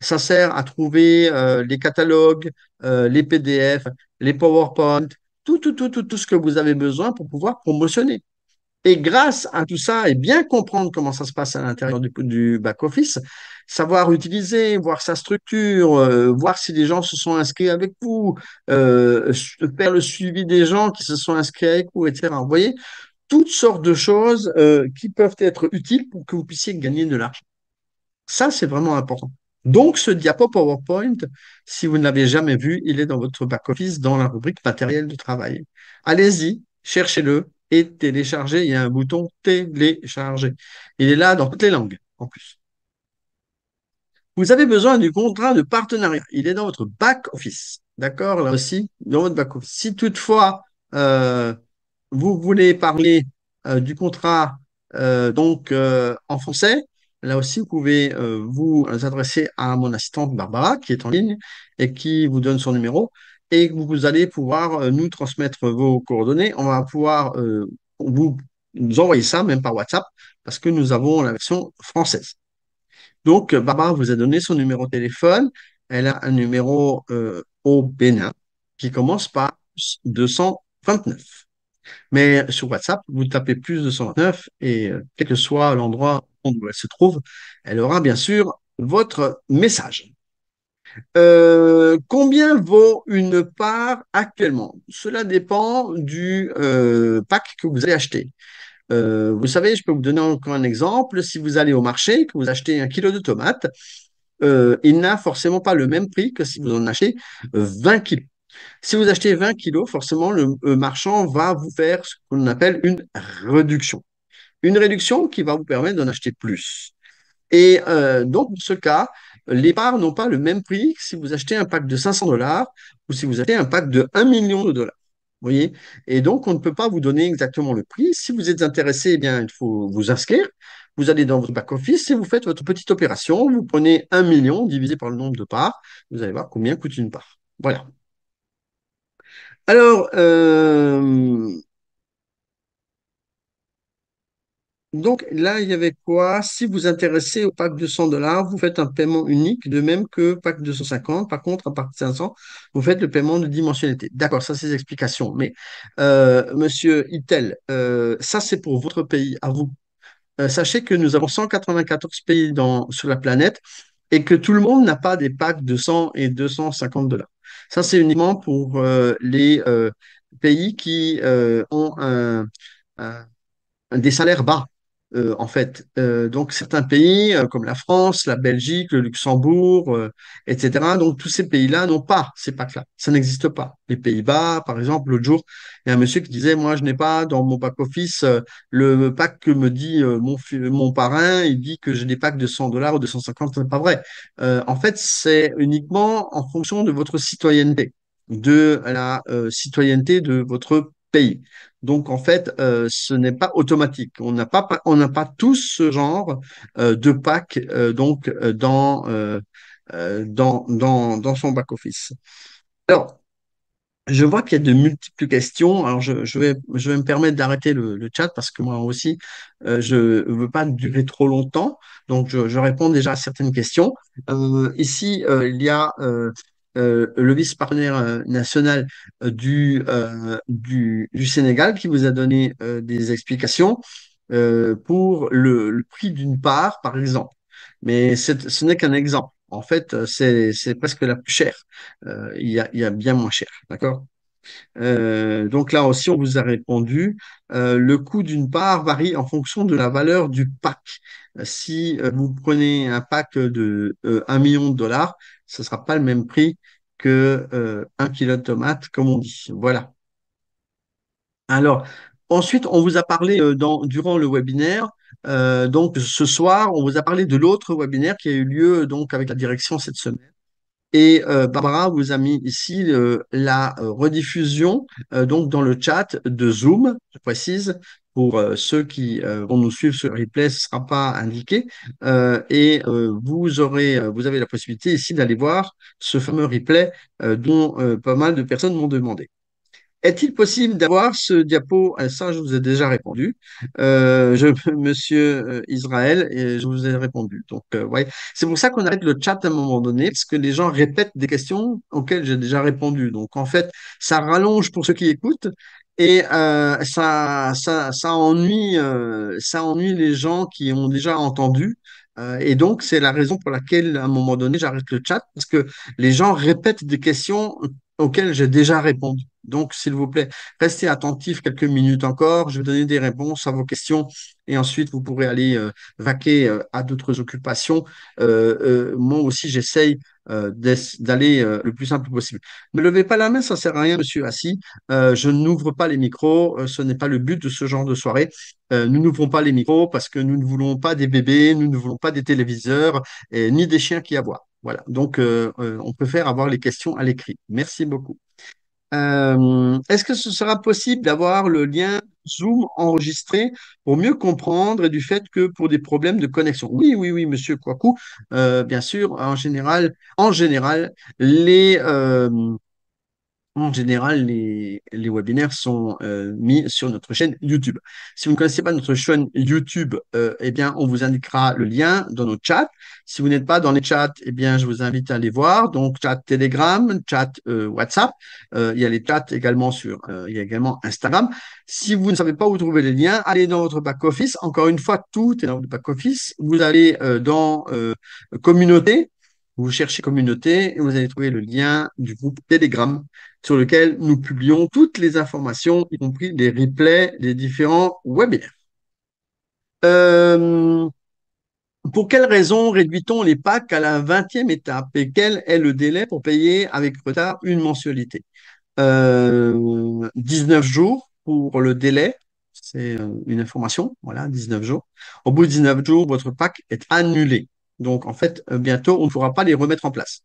Speaker 1: ça sert à trouver euh, les catalogues, euh, les PDF, les PowerPoint, tout, tout, tout, tout, tout ce que vous avez besoin pour pouvoir promotionner. Et grâce à tout ça, et bien comprendre comment ça se passe à l'intérieur du, du back-office, savoir utiliser, voir sa structure, euh, voir si des gens se sont inscrits avec vous, faire le suivi des gens qui se sont inscrits avec vous, etc. Vous voyez, toutes sortes de choses euh, qui peuvent être utiles pour que vous puissiez gagner de l'argent. Ça, c'est vraiment important. Donc, ce diapo PowerPoint, si vous ne l'avez jamais vu, il est dans votre back-office, dans la rubrique matériel de travail. Allez-y, cherchez-le et téléchargez. Il y a un bouton télécharger. Il est là dans toutes les langues, en plus. Vous avez besoin du contrat de partenariat. Il est dans votre back-office. D'accord Là aussi, dans votre back-office. Si toutefois, euh, vous voulez parler euh, du contrat euh, donc euh, en français, là aussi vous pouvez vous adresser à mon assistante Barbara qui est en ligne et qui vous donne son numéro et vous allez pouvoir nous transmettre vos coordonnées. On va pouvoir vous, envoyer ça même par WhatsApp parce que nous avons la version française. Donc Barbara vous a donné son numéro de téléphone. Elle a un numéro au Bénin qui commence par 229. Mais sur WhatsApp, vous tapez plus de 129 et euh, quel que soit l'endroit où elle se trouve, elle aura bien sûr votre message. Euh, combien vaut une part actuellement Cela dépend du euh, pack que vous allez acheter. vous savez, je peux vous donner encore un exemple. Si vous allez au marché, que vous achetez un kilo de tomates, il n'a forcément pas le même prix que si vous en achetez 20 kilos. Si vous achetez 20 kilos, forcément, le, marchand va vous faire ce qu'on appelle une réduction. Une réduction qui va vous permettre d'en acheter plus. Et euh, donc, dans ce cas, les parts n'ont pas le même prix que si vous achetez un pack de 500 dollars ou si vous achetez un pack de 1 million de dollars. Vous voyez Et donc, on ne peut pas vous donner exactement le prix. Si vous êtes intéressé, eh bien, il faut vous inscrire. Vous allez dans votre back-office et vous faites votre petite opération. Vous prenez 1 million divisé par le nombre de parts. Vous allez voir combien coûte une part. Voilà. Alors, euh, donc là, il y avait quoi Si vous intéressez au pack de 100 dollars, vous faites un paiement unique, de même que pack 250. Par contre, à partir de 500, vous faites le paiement de dimensionnalité. D'accord, ça c'est explications. Mais euh, Monsieur Itel, euh, ça c'est pour votre pays, à vous. Euh, sachez que nous avons 194 pays dans, sur la planète et que tout le monde n'a pas des packs de 100 et 250 dollars. Ça, c'est uniquement pour euh, les euh, pays qui euh, ont des salaires bas. Euh, en fait. Euh, donc certains pays euh, comme la France, la Belgique, le Luxembourg, etc. Donc tous ces pays-là n'ont pas ces packs là Ça n'existe pas. Les Pays-Bas, par exemple, l'autre jour, il y a un monsieur qui disait moi je n'ai pas dans mon pack office le pack que me dit mon parrain. Il dit que j'ai des packs de 100 dollars ou de 150. Ce n'est pas vrai. en fait, c'est uniquement en fonction de votre citoyenneté de la citoyenneté de votre pays. Donc en fait, euh, ce n'est pas automatique. On n'a pas on n'a pas tous ce genre euh, de pack euh, donc dans, dans dans dans son back office. Alors je vois qu'il y a de multiples questions. Alors, je, vais, je vais me permettre d'arrêter le, chat parce que moi aussi, je veux pas durer trop longtemps. Donc, je, réponds déjà à certaines questions. ici, il y a euh, le vice-partenaire euh, national euh, du, du, du, Sénégal, qui vous a donné des explications pour le, prix d'une part, par exemple. Mais ce n'est qu'un exemple. En fait, c'est presque la plus chère. Il y, a, il y a bien moins cher, d'accord euh, donc là aussi, on vous a répondu. le coût d'une part varie en fonction de la valeur du pack. Si vous prenez un pack de 1 million de dollars, ce ne sera pas le même prix que euh, un kilo de tomate, comme on dit. Voilà. Alors, ensuite, on vous a parlé euh, dans, durant le webinaire. Euh, donc, ce soir, on vous a parlé de l'autre webinaire qui a eu lieu donc avec la direction cette semaine. Et Barbara vous a mis ici la rediffusion donc dans le chat de Zoom, je précise, pour euh, ceux qui euh, vont nous suivre sur replay, ce ne sera pas indiqué. Euh, et vous aurez, vous avez la possibilité ici d'aller voir ce fameux replay dont pas mal de personnes m'ont demandé. Est-il possible d'avoir ce diapo Ça, je vous ai déjà répondu. Euh, je, monsieur Israël, et je vous ai répondu. Donc, ouais. C'est pour ça qu'on arrête le chat à un moment donné, parce que les gens répètent des questions auxquelles j'ai déjà répondu. Donc, en fait, ça rallonge pour ceux qui écoutent, et euh, ça, ça, ça, ennuie, euh, ça ennuie les gens qui ont déjà entendu. Euh, et donc, c'est la raison pour laquelle, à un moment donné, j'arrête le chat, parce que les gens répètent des questions auxquelles j'ai déjà répondu. Donc, s'il vous plaît, restez attentifs quelques minutes encore. Je vais donner des réponses à vos questions et ensuite vous pourrez aller euh, vaquer euh, à d'autres occupations. Euh, moi aussi, j'essaye d'aller le plus simple possible. Ne levez pas la main, ça sert à rien, monsieur Assis. je n'ouvre pas les micros. ce n'est pas le but de ce genre de soirée. nous n'ouvrons pas les micros parce que nous ne voulons pas des bébés, nous ne voulons pas des téléviseurs, et, ni des chiens qui aboient. Voilà, donc euh, euh, on préfère avoir les questions à l'écrit. Merci beaucoup. Euh, est-ce que ce sera possible d'avoir le lien Zoom enregistré pour mieux comprendre du fait que pour des problèmes de connexion Oui, oui, oui, monsieur Kwaku. bien sûr, en général, en général les, en général, les, webinaires sont euh, mis sur notre chaîne YouTube. Si vous ne connaissez pas notre chaîne YouTube, euh, eh bien, on vous indiquera le lien dans nos chats. Si vous n'êtes pas dans les chats, eh bien, je vous invite à aller voir. Donc, chat Telegram, chat euh, WhatsApp. il y a les chats également sur, il y a également Instagram. Si vous ne savez pas où trouver les liens, allez dans votre back office. Encore une fois, tout est dans votre back office. Vous allez dans communauté, vous cherchez communauté et vous allez trouver le lien du groupe Telegram sur lequel nous publions toutes les informations, y compris les replays des différents webinaires. Euh, pour quelles raisons réduit-on les packs à la 20e étape et quel est le délai pour payer avec retard une mensualité euh, 19 jours pour le délai, c'est euh, une information, voilà, 19 jours. Au bout de 19 jours, votre pack est annulé. Donc, en fait, bientôt, on ne pourra pas les remettre en place.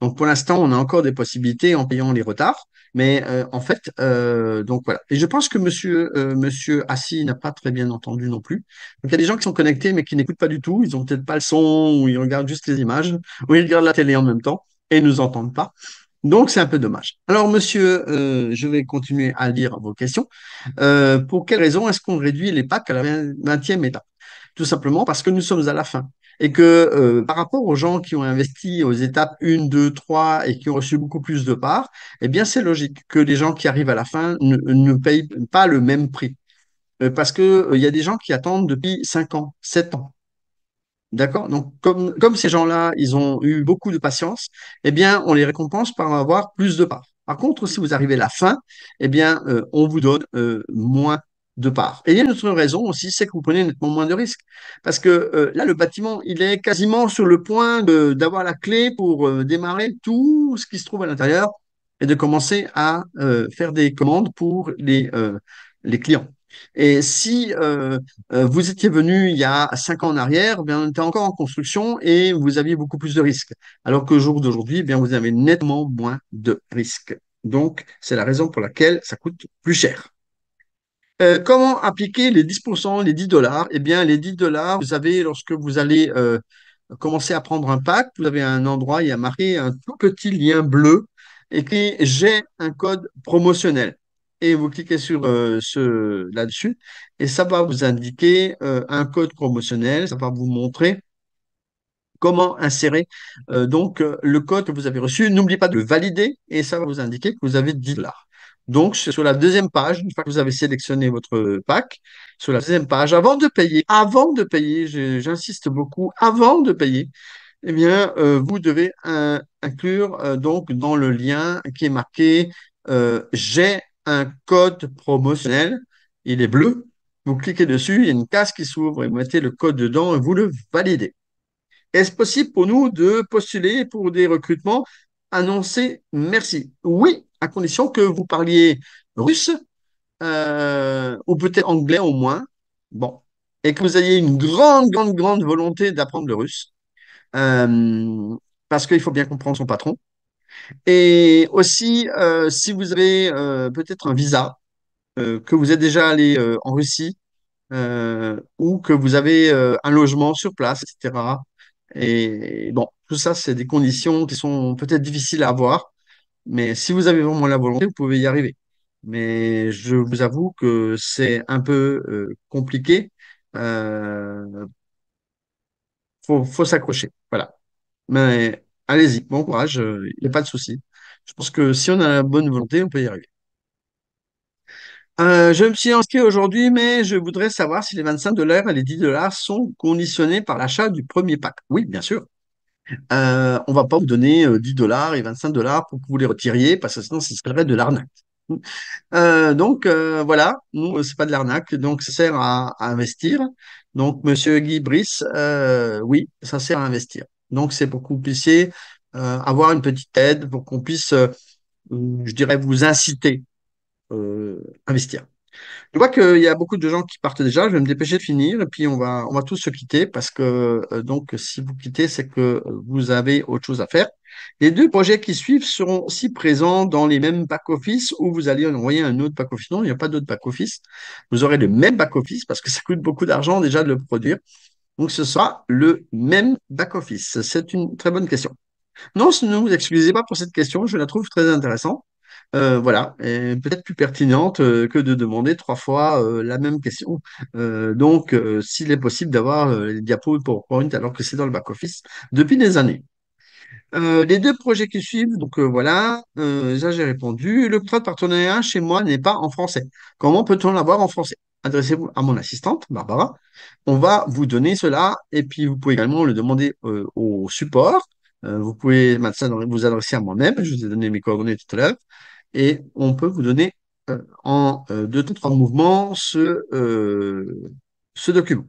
Speaker 1: Donc, pour l'instant, on a encore des possibilités en payant les retards. Mais en fait, donc voilà. Et je pense que Monsieur Monsieur Assis n'a pas très bien entendu non plus. Donc il y a des gens qui sont connectés mais qui n'écoutent pas du tout. Ils ont peut-être pas le son ou ils regardent juste les images ou ils regardent la télé en même temps et ne nous entendent pas. Donc c'est un peu dommage. Alors Monsieur, je vais continuer à lire vos questions. pour quelle raison est-ce qu'on réduit les packs à la 20e étape Tout simplement parce que nous sommes à la fin et que euh, par rapport aux gens qui ont investi aux étapes 1, 2, 3 et qui ont reçu beaucoup plus de parts, eh bien c'est logique que les gens qui arrivent à la fin ne, payent pas le même prix. Euh, parce qu'il euh, il y a des gens qui attendent depuis 5 ans, 7 ans. D'accord Donc, comme, comme ces gens-là, ils ont eu beaucoup de patience, eh bien, on les récompense par avoir plus de parts. Par contre, si vous arrivez à la fin, eh bien, on vous donne moins de part. Et il y a une autre raison aussi, c'est que vous prenez nettement moins de risques. Parce que euh, là, le bâtiment, il est quasiment sur le point d'avoir la clé pour euh, démarrer tout ce qui se trouve à l'intérieur et de commencer à euh, faire des commandes pour les, les clients. Et si vous étiez venu il y a cinq ans en arrière, eh bien, on était encore en construction et vous aviez beaucoup plus de risques. Alors qu'au jour d'aujourd'hui, eh bien, vous avez nettement moins de risques. Donc, c'est la raison pour laquelle ça coûte plus cher. Euh, comment appliquer les 10%, les 10 dollars Eh bien, les 10 dollars, vous avez, lorsque vous allez euh, commencer à prendre un pack, vous avez un endroit, il y a marqué un tout petit lien bleu et écrit J'ai un code promotionnel. Et vous cliquez sur euh, ce là-dessus, et ça va vous indiquer un code promotionnel, ça va vous montrer comment insérer donc le code que vous avez reçu. N'oubliez pas de le valider et ça va vous indiquer que vous avez 10 dollars. Donc, sur la deuxième page, une fois que vous avez sélectionné votre pack, sur la deuxième page, avant de payer, avant de payer, j'insiste beaucoup, avant de payer, eh bien, euh, vous devez inclure euh, donc dans le lien qui est marqué euh, J'ai un code promotionnel. Il est bleu. Vous cliquez dessus, il y a une case qui s'ouvre et vous mettez le code dedans et vous le validez. Est-ce possible pour nous de postuler pour des recrutements annoncer merci. Oui, à condition que vous parliez russe, euh, ou peut-être anglais au moins. Bon. Et que vous ayez une grande, grande, grande volonté d'apprendre le russe. Euh, parce qu'il faut bien comprendre son patron. Et aussi, euh, si vous avez euh, peut-être un visa, que vous êtes déjà allé en Russie, ou que vous avez un logement sur place, etc. Et bon, tout ça, c'est des conditions qui sont peut-être difficiles à avoir, mais si vous avez vraiment la volonté, vous pouvez y arriver. Mais je vous avoue que c'est un peu euh, compliqué. Euh, faut, s'accrocher, voilà. Mais allez-y, bon courage, il euh, n'y a pas de souci. Je pense que si on a la bonne volonté, on peut y arriver. Euh, je me suis inscrit aujourd'hui, mais je voudrais savoir si les 25 dollars et les 10 dollars sont conditionnés par l'achat du premier pack. Oui, bien sûr euh, on va pas vous donner 10 euh, dollars et 25 dollars pour que vous les retiriez, parce que sinon, ça serait de l'arnaque. Euh, donc euh, voilà, nous c'est pas de l'arnaque, donc ça sert à, investir. Donc Monsieur Guy Brice, oui, ça sert à investir. Donc c'est pour que vous puissiez avoir une petite aide, pour qu'on puisse, je dirais, vous inciter à investir. Je vois qu'il y a beaucoup de gens qui partent déjà. Je vais me dépêcher de finir et puis on va, on va tous se quitter parce que euh, donc si vous quittez, c'est que vous avez autre chose à faire. Les deux projets qui suivent seront aussi présents dans les mêmes back-office où vous allez envoyer un autre back-office. Non, il n'y a pas d'autre back-office. Vous aurez le même back-office parce que ça coûte beaucoup d'argent déjà de le produire. Donc ce sera le même back-office. C'est une très bonne question. Non, ne vous excusez pas pour cette question. Je la trouve très intéressante. Euh, voilà, peut-être plus pertinente euh, que de demander trois fois euh, la même question. donc, s'il est possible d'avoir les diapos PowerPoint alors que c'est dans le back-office depuis des années. les deux projets qui suivent, donc voilà, déjà j'ai répondu. Le contrat de partenariat chez moi n'est pas en français. Comment peut-on l'avoir en français Adressez-vous à mon assistante, Barbara. On va vous donner cela et puis vous pouvez également le demander au support. vous pouvez maintenant vous adresser à moi-même. Je vous ai donné mes coordonnées tout à l'heure et on peut vous donner euh, en euh, deux ou trois mouvements ce, euh, ce document.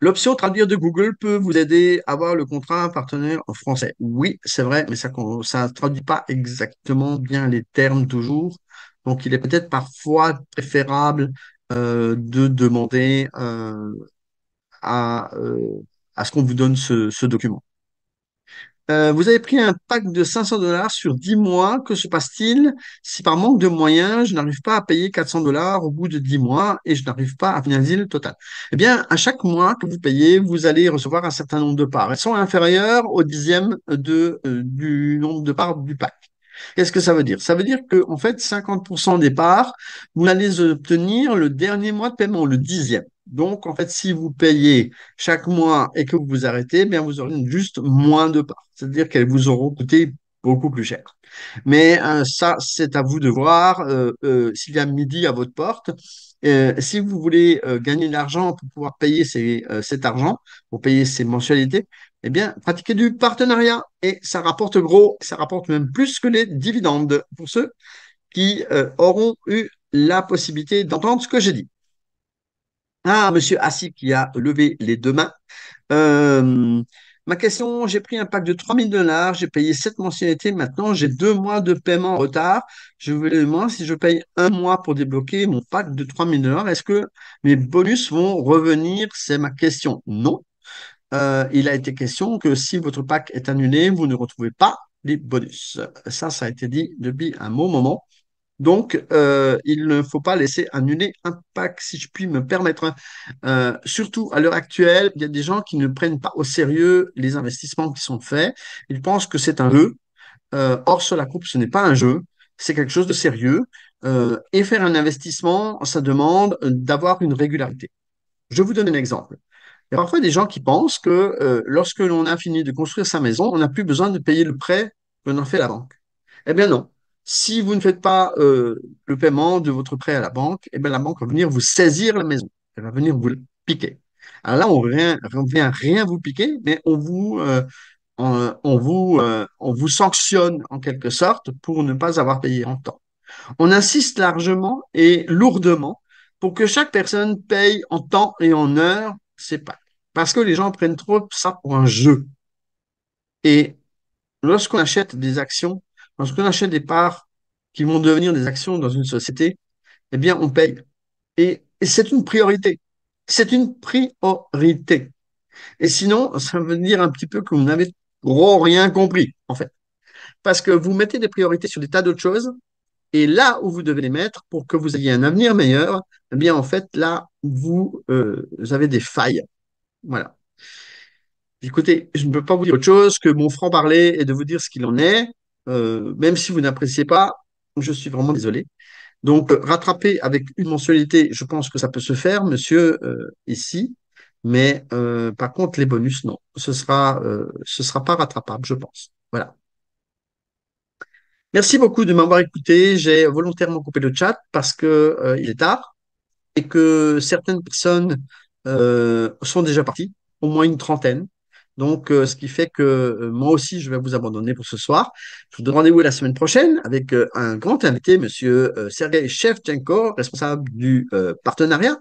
Speaker 1: L'option traduire de Google peut vous aider à avoir le contrat partenaire en français. Oui, c'est vrai, mais ça ne traduit pas exactement bien les termes toujours. Donc, il est peut-être parfois préférable de demander à, à ce qu'on vous donne ce, ce document. Euh, vous avez pris un pack de 500 dollars sur 10 mois. Que se passe-t-il si par manque de moyens, je n'arrive pas à payer 400 dollars au bout de 10 mois et je n'arrive pas à venir le total Eh bien, à chaque mois que vous payez, vous allez recevoir un certain nombre de parts. Elles sont inférieures au dixième de, euh, du nombre de parts du pack. Qu'est-ce que ça veut dire Ça veut dire que en fait, 50% des parts, vous allez obtenir le dernier mois de paiement, le dixième. Donc, en fait, si vous payez chaque mois et que vous vous arrêtez, bien, vous aurez juste moins de parts. C'est-à-dire qu'elles vous auront coûté beaucoup plus cher. Mais euh, ça, c'est à vous de voir euh, euh, s'il y a midi à votre porte. si vous voulez gagner de l'argent pour pouvoir payer ces, cet argent, pour payer ces mensualités, eh bien, pratiquez du partenariat et ça rapporte gros, ça rapporte même plus que les dividendes pour ceux qui auront eu la possibilité d'entendre ce que j'ai dit. Ah, monsieur Assis qui a levé les deux mains. Euh, ma question, j'ai pris un pack de 3000 dollars, j'ai payé 7 mensualités, maintenant j'ai deux mois de paiement en retard. Je voulais demander si je paye un mois pour débloquer mon pack de 3 dollars, est-ce que mes bonus vont revenir C'est ma question. Non. Euh, il a été question que si votre pack est annulé, vous ne retrouvez pas les bonus. Ça, ça a été dit depuis un bon moment. Donc, euh, il ne faut pas laisser annuler un pack, si je puis me permettre. Hein. Euh, surtout à l'heure actuelle, il y a des gens qui ne prennent pas au sérieux les investissements qui sont faits. Ils pensent que c'est un jeu. Euh, or, sur la coupe, ce n'est pas un jeu. C'est quelque chose de sérieux. et faire un investissement, ça demande d'avoir une régularité. Je vous donne un exemple. Il y a parfois des gens qui pensent que lorsque l'on a fini de construire sa maison, on n'a plus besoin de payer le prêt qu'on en a fait la banque. Eh bien non si vous ne faites pas euh, le paiement de votre prêt à la banque, eh bien, la banque va venir vous saisir la maison. Elle va venir vous piquer. Alors là, on ne vient rien vous piquer, mais on vous, euh, on, vous, euh, on vous sanctionne en quelque sorte pour ne pas avoir payé en temps. On insiste largement et lourdement pour que chaque personne paye en temps et en heure ses pas Parce que les gens prennent trop ça pour un jeu. Et lorsqu'on achète des actions Lorsqu'on achète des parts qui vont devenir des actions dans une société, eh bien, on paye. Et, c'est une priorité. C'est une priorité. Et sinon, ça veut dire un petit peu que vous n'avez gros rien compris, en fait. Parce que vous mettez des priorités sur des tas d'autres choses, et là où vous devez les mettre pour que vous ayez un avenir meilleur, eh bien, en fait, là, vous, vous euh, avez des failles. Voilà. Écoutez, je ne peux pas vous dire autre chose que mon franc-parler et de vous dire ce qu'il en est. Euh, même si vous n'appréciez pas, je suis vraiment désolé. Donc, euh, rattraper avec une mensualité, je pense que ça peut se faire, monsieur, euh, ici. Mais par contre, les bonus, non. Ce sera, ce sera pas rattrapable, je pense. Voilà. Merci beaucoup de m'avoir écouté. J'ai volontairement coupé le chat parce que il est tard et que certaines personnes sont déjà parties, au moins une trentaine. Donc, euh, ce qui fait que euh, moi aussi, je vais vous abandonner pour ce soir. Je vous donne rendez-vous la semaine prochaine avec euh, un grand invité, Monsieur Sergei Shevchenko, responsable du partenariat.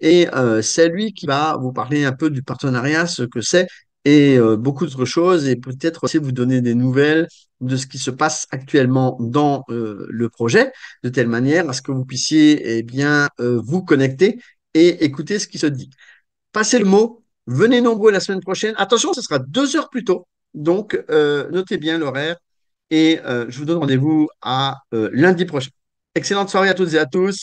Speaker 1: Et c'est lui qui va vous parler un peu du partenariat, ce que c'est et beaucoup d'autres choses, et peut-être aussi vous donner des nouvelles de ce qui se passe actuellement dans le projet, de telle manière à ce que vous puissiez eh bien, vous connecter et écouter ce qui se dit. Passez le mot Venez nombreux la semaine prochaine. Attention, ce sera deux heures plus tôt. Donc, euh, notez bien l'horaire et euh, je vous donne rendez-vous à euh, lundi prochain. Excellente soirée à toutes et à tous.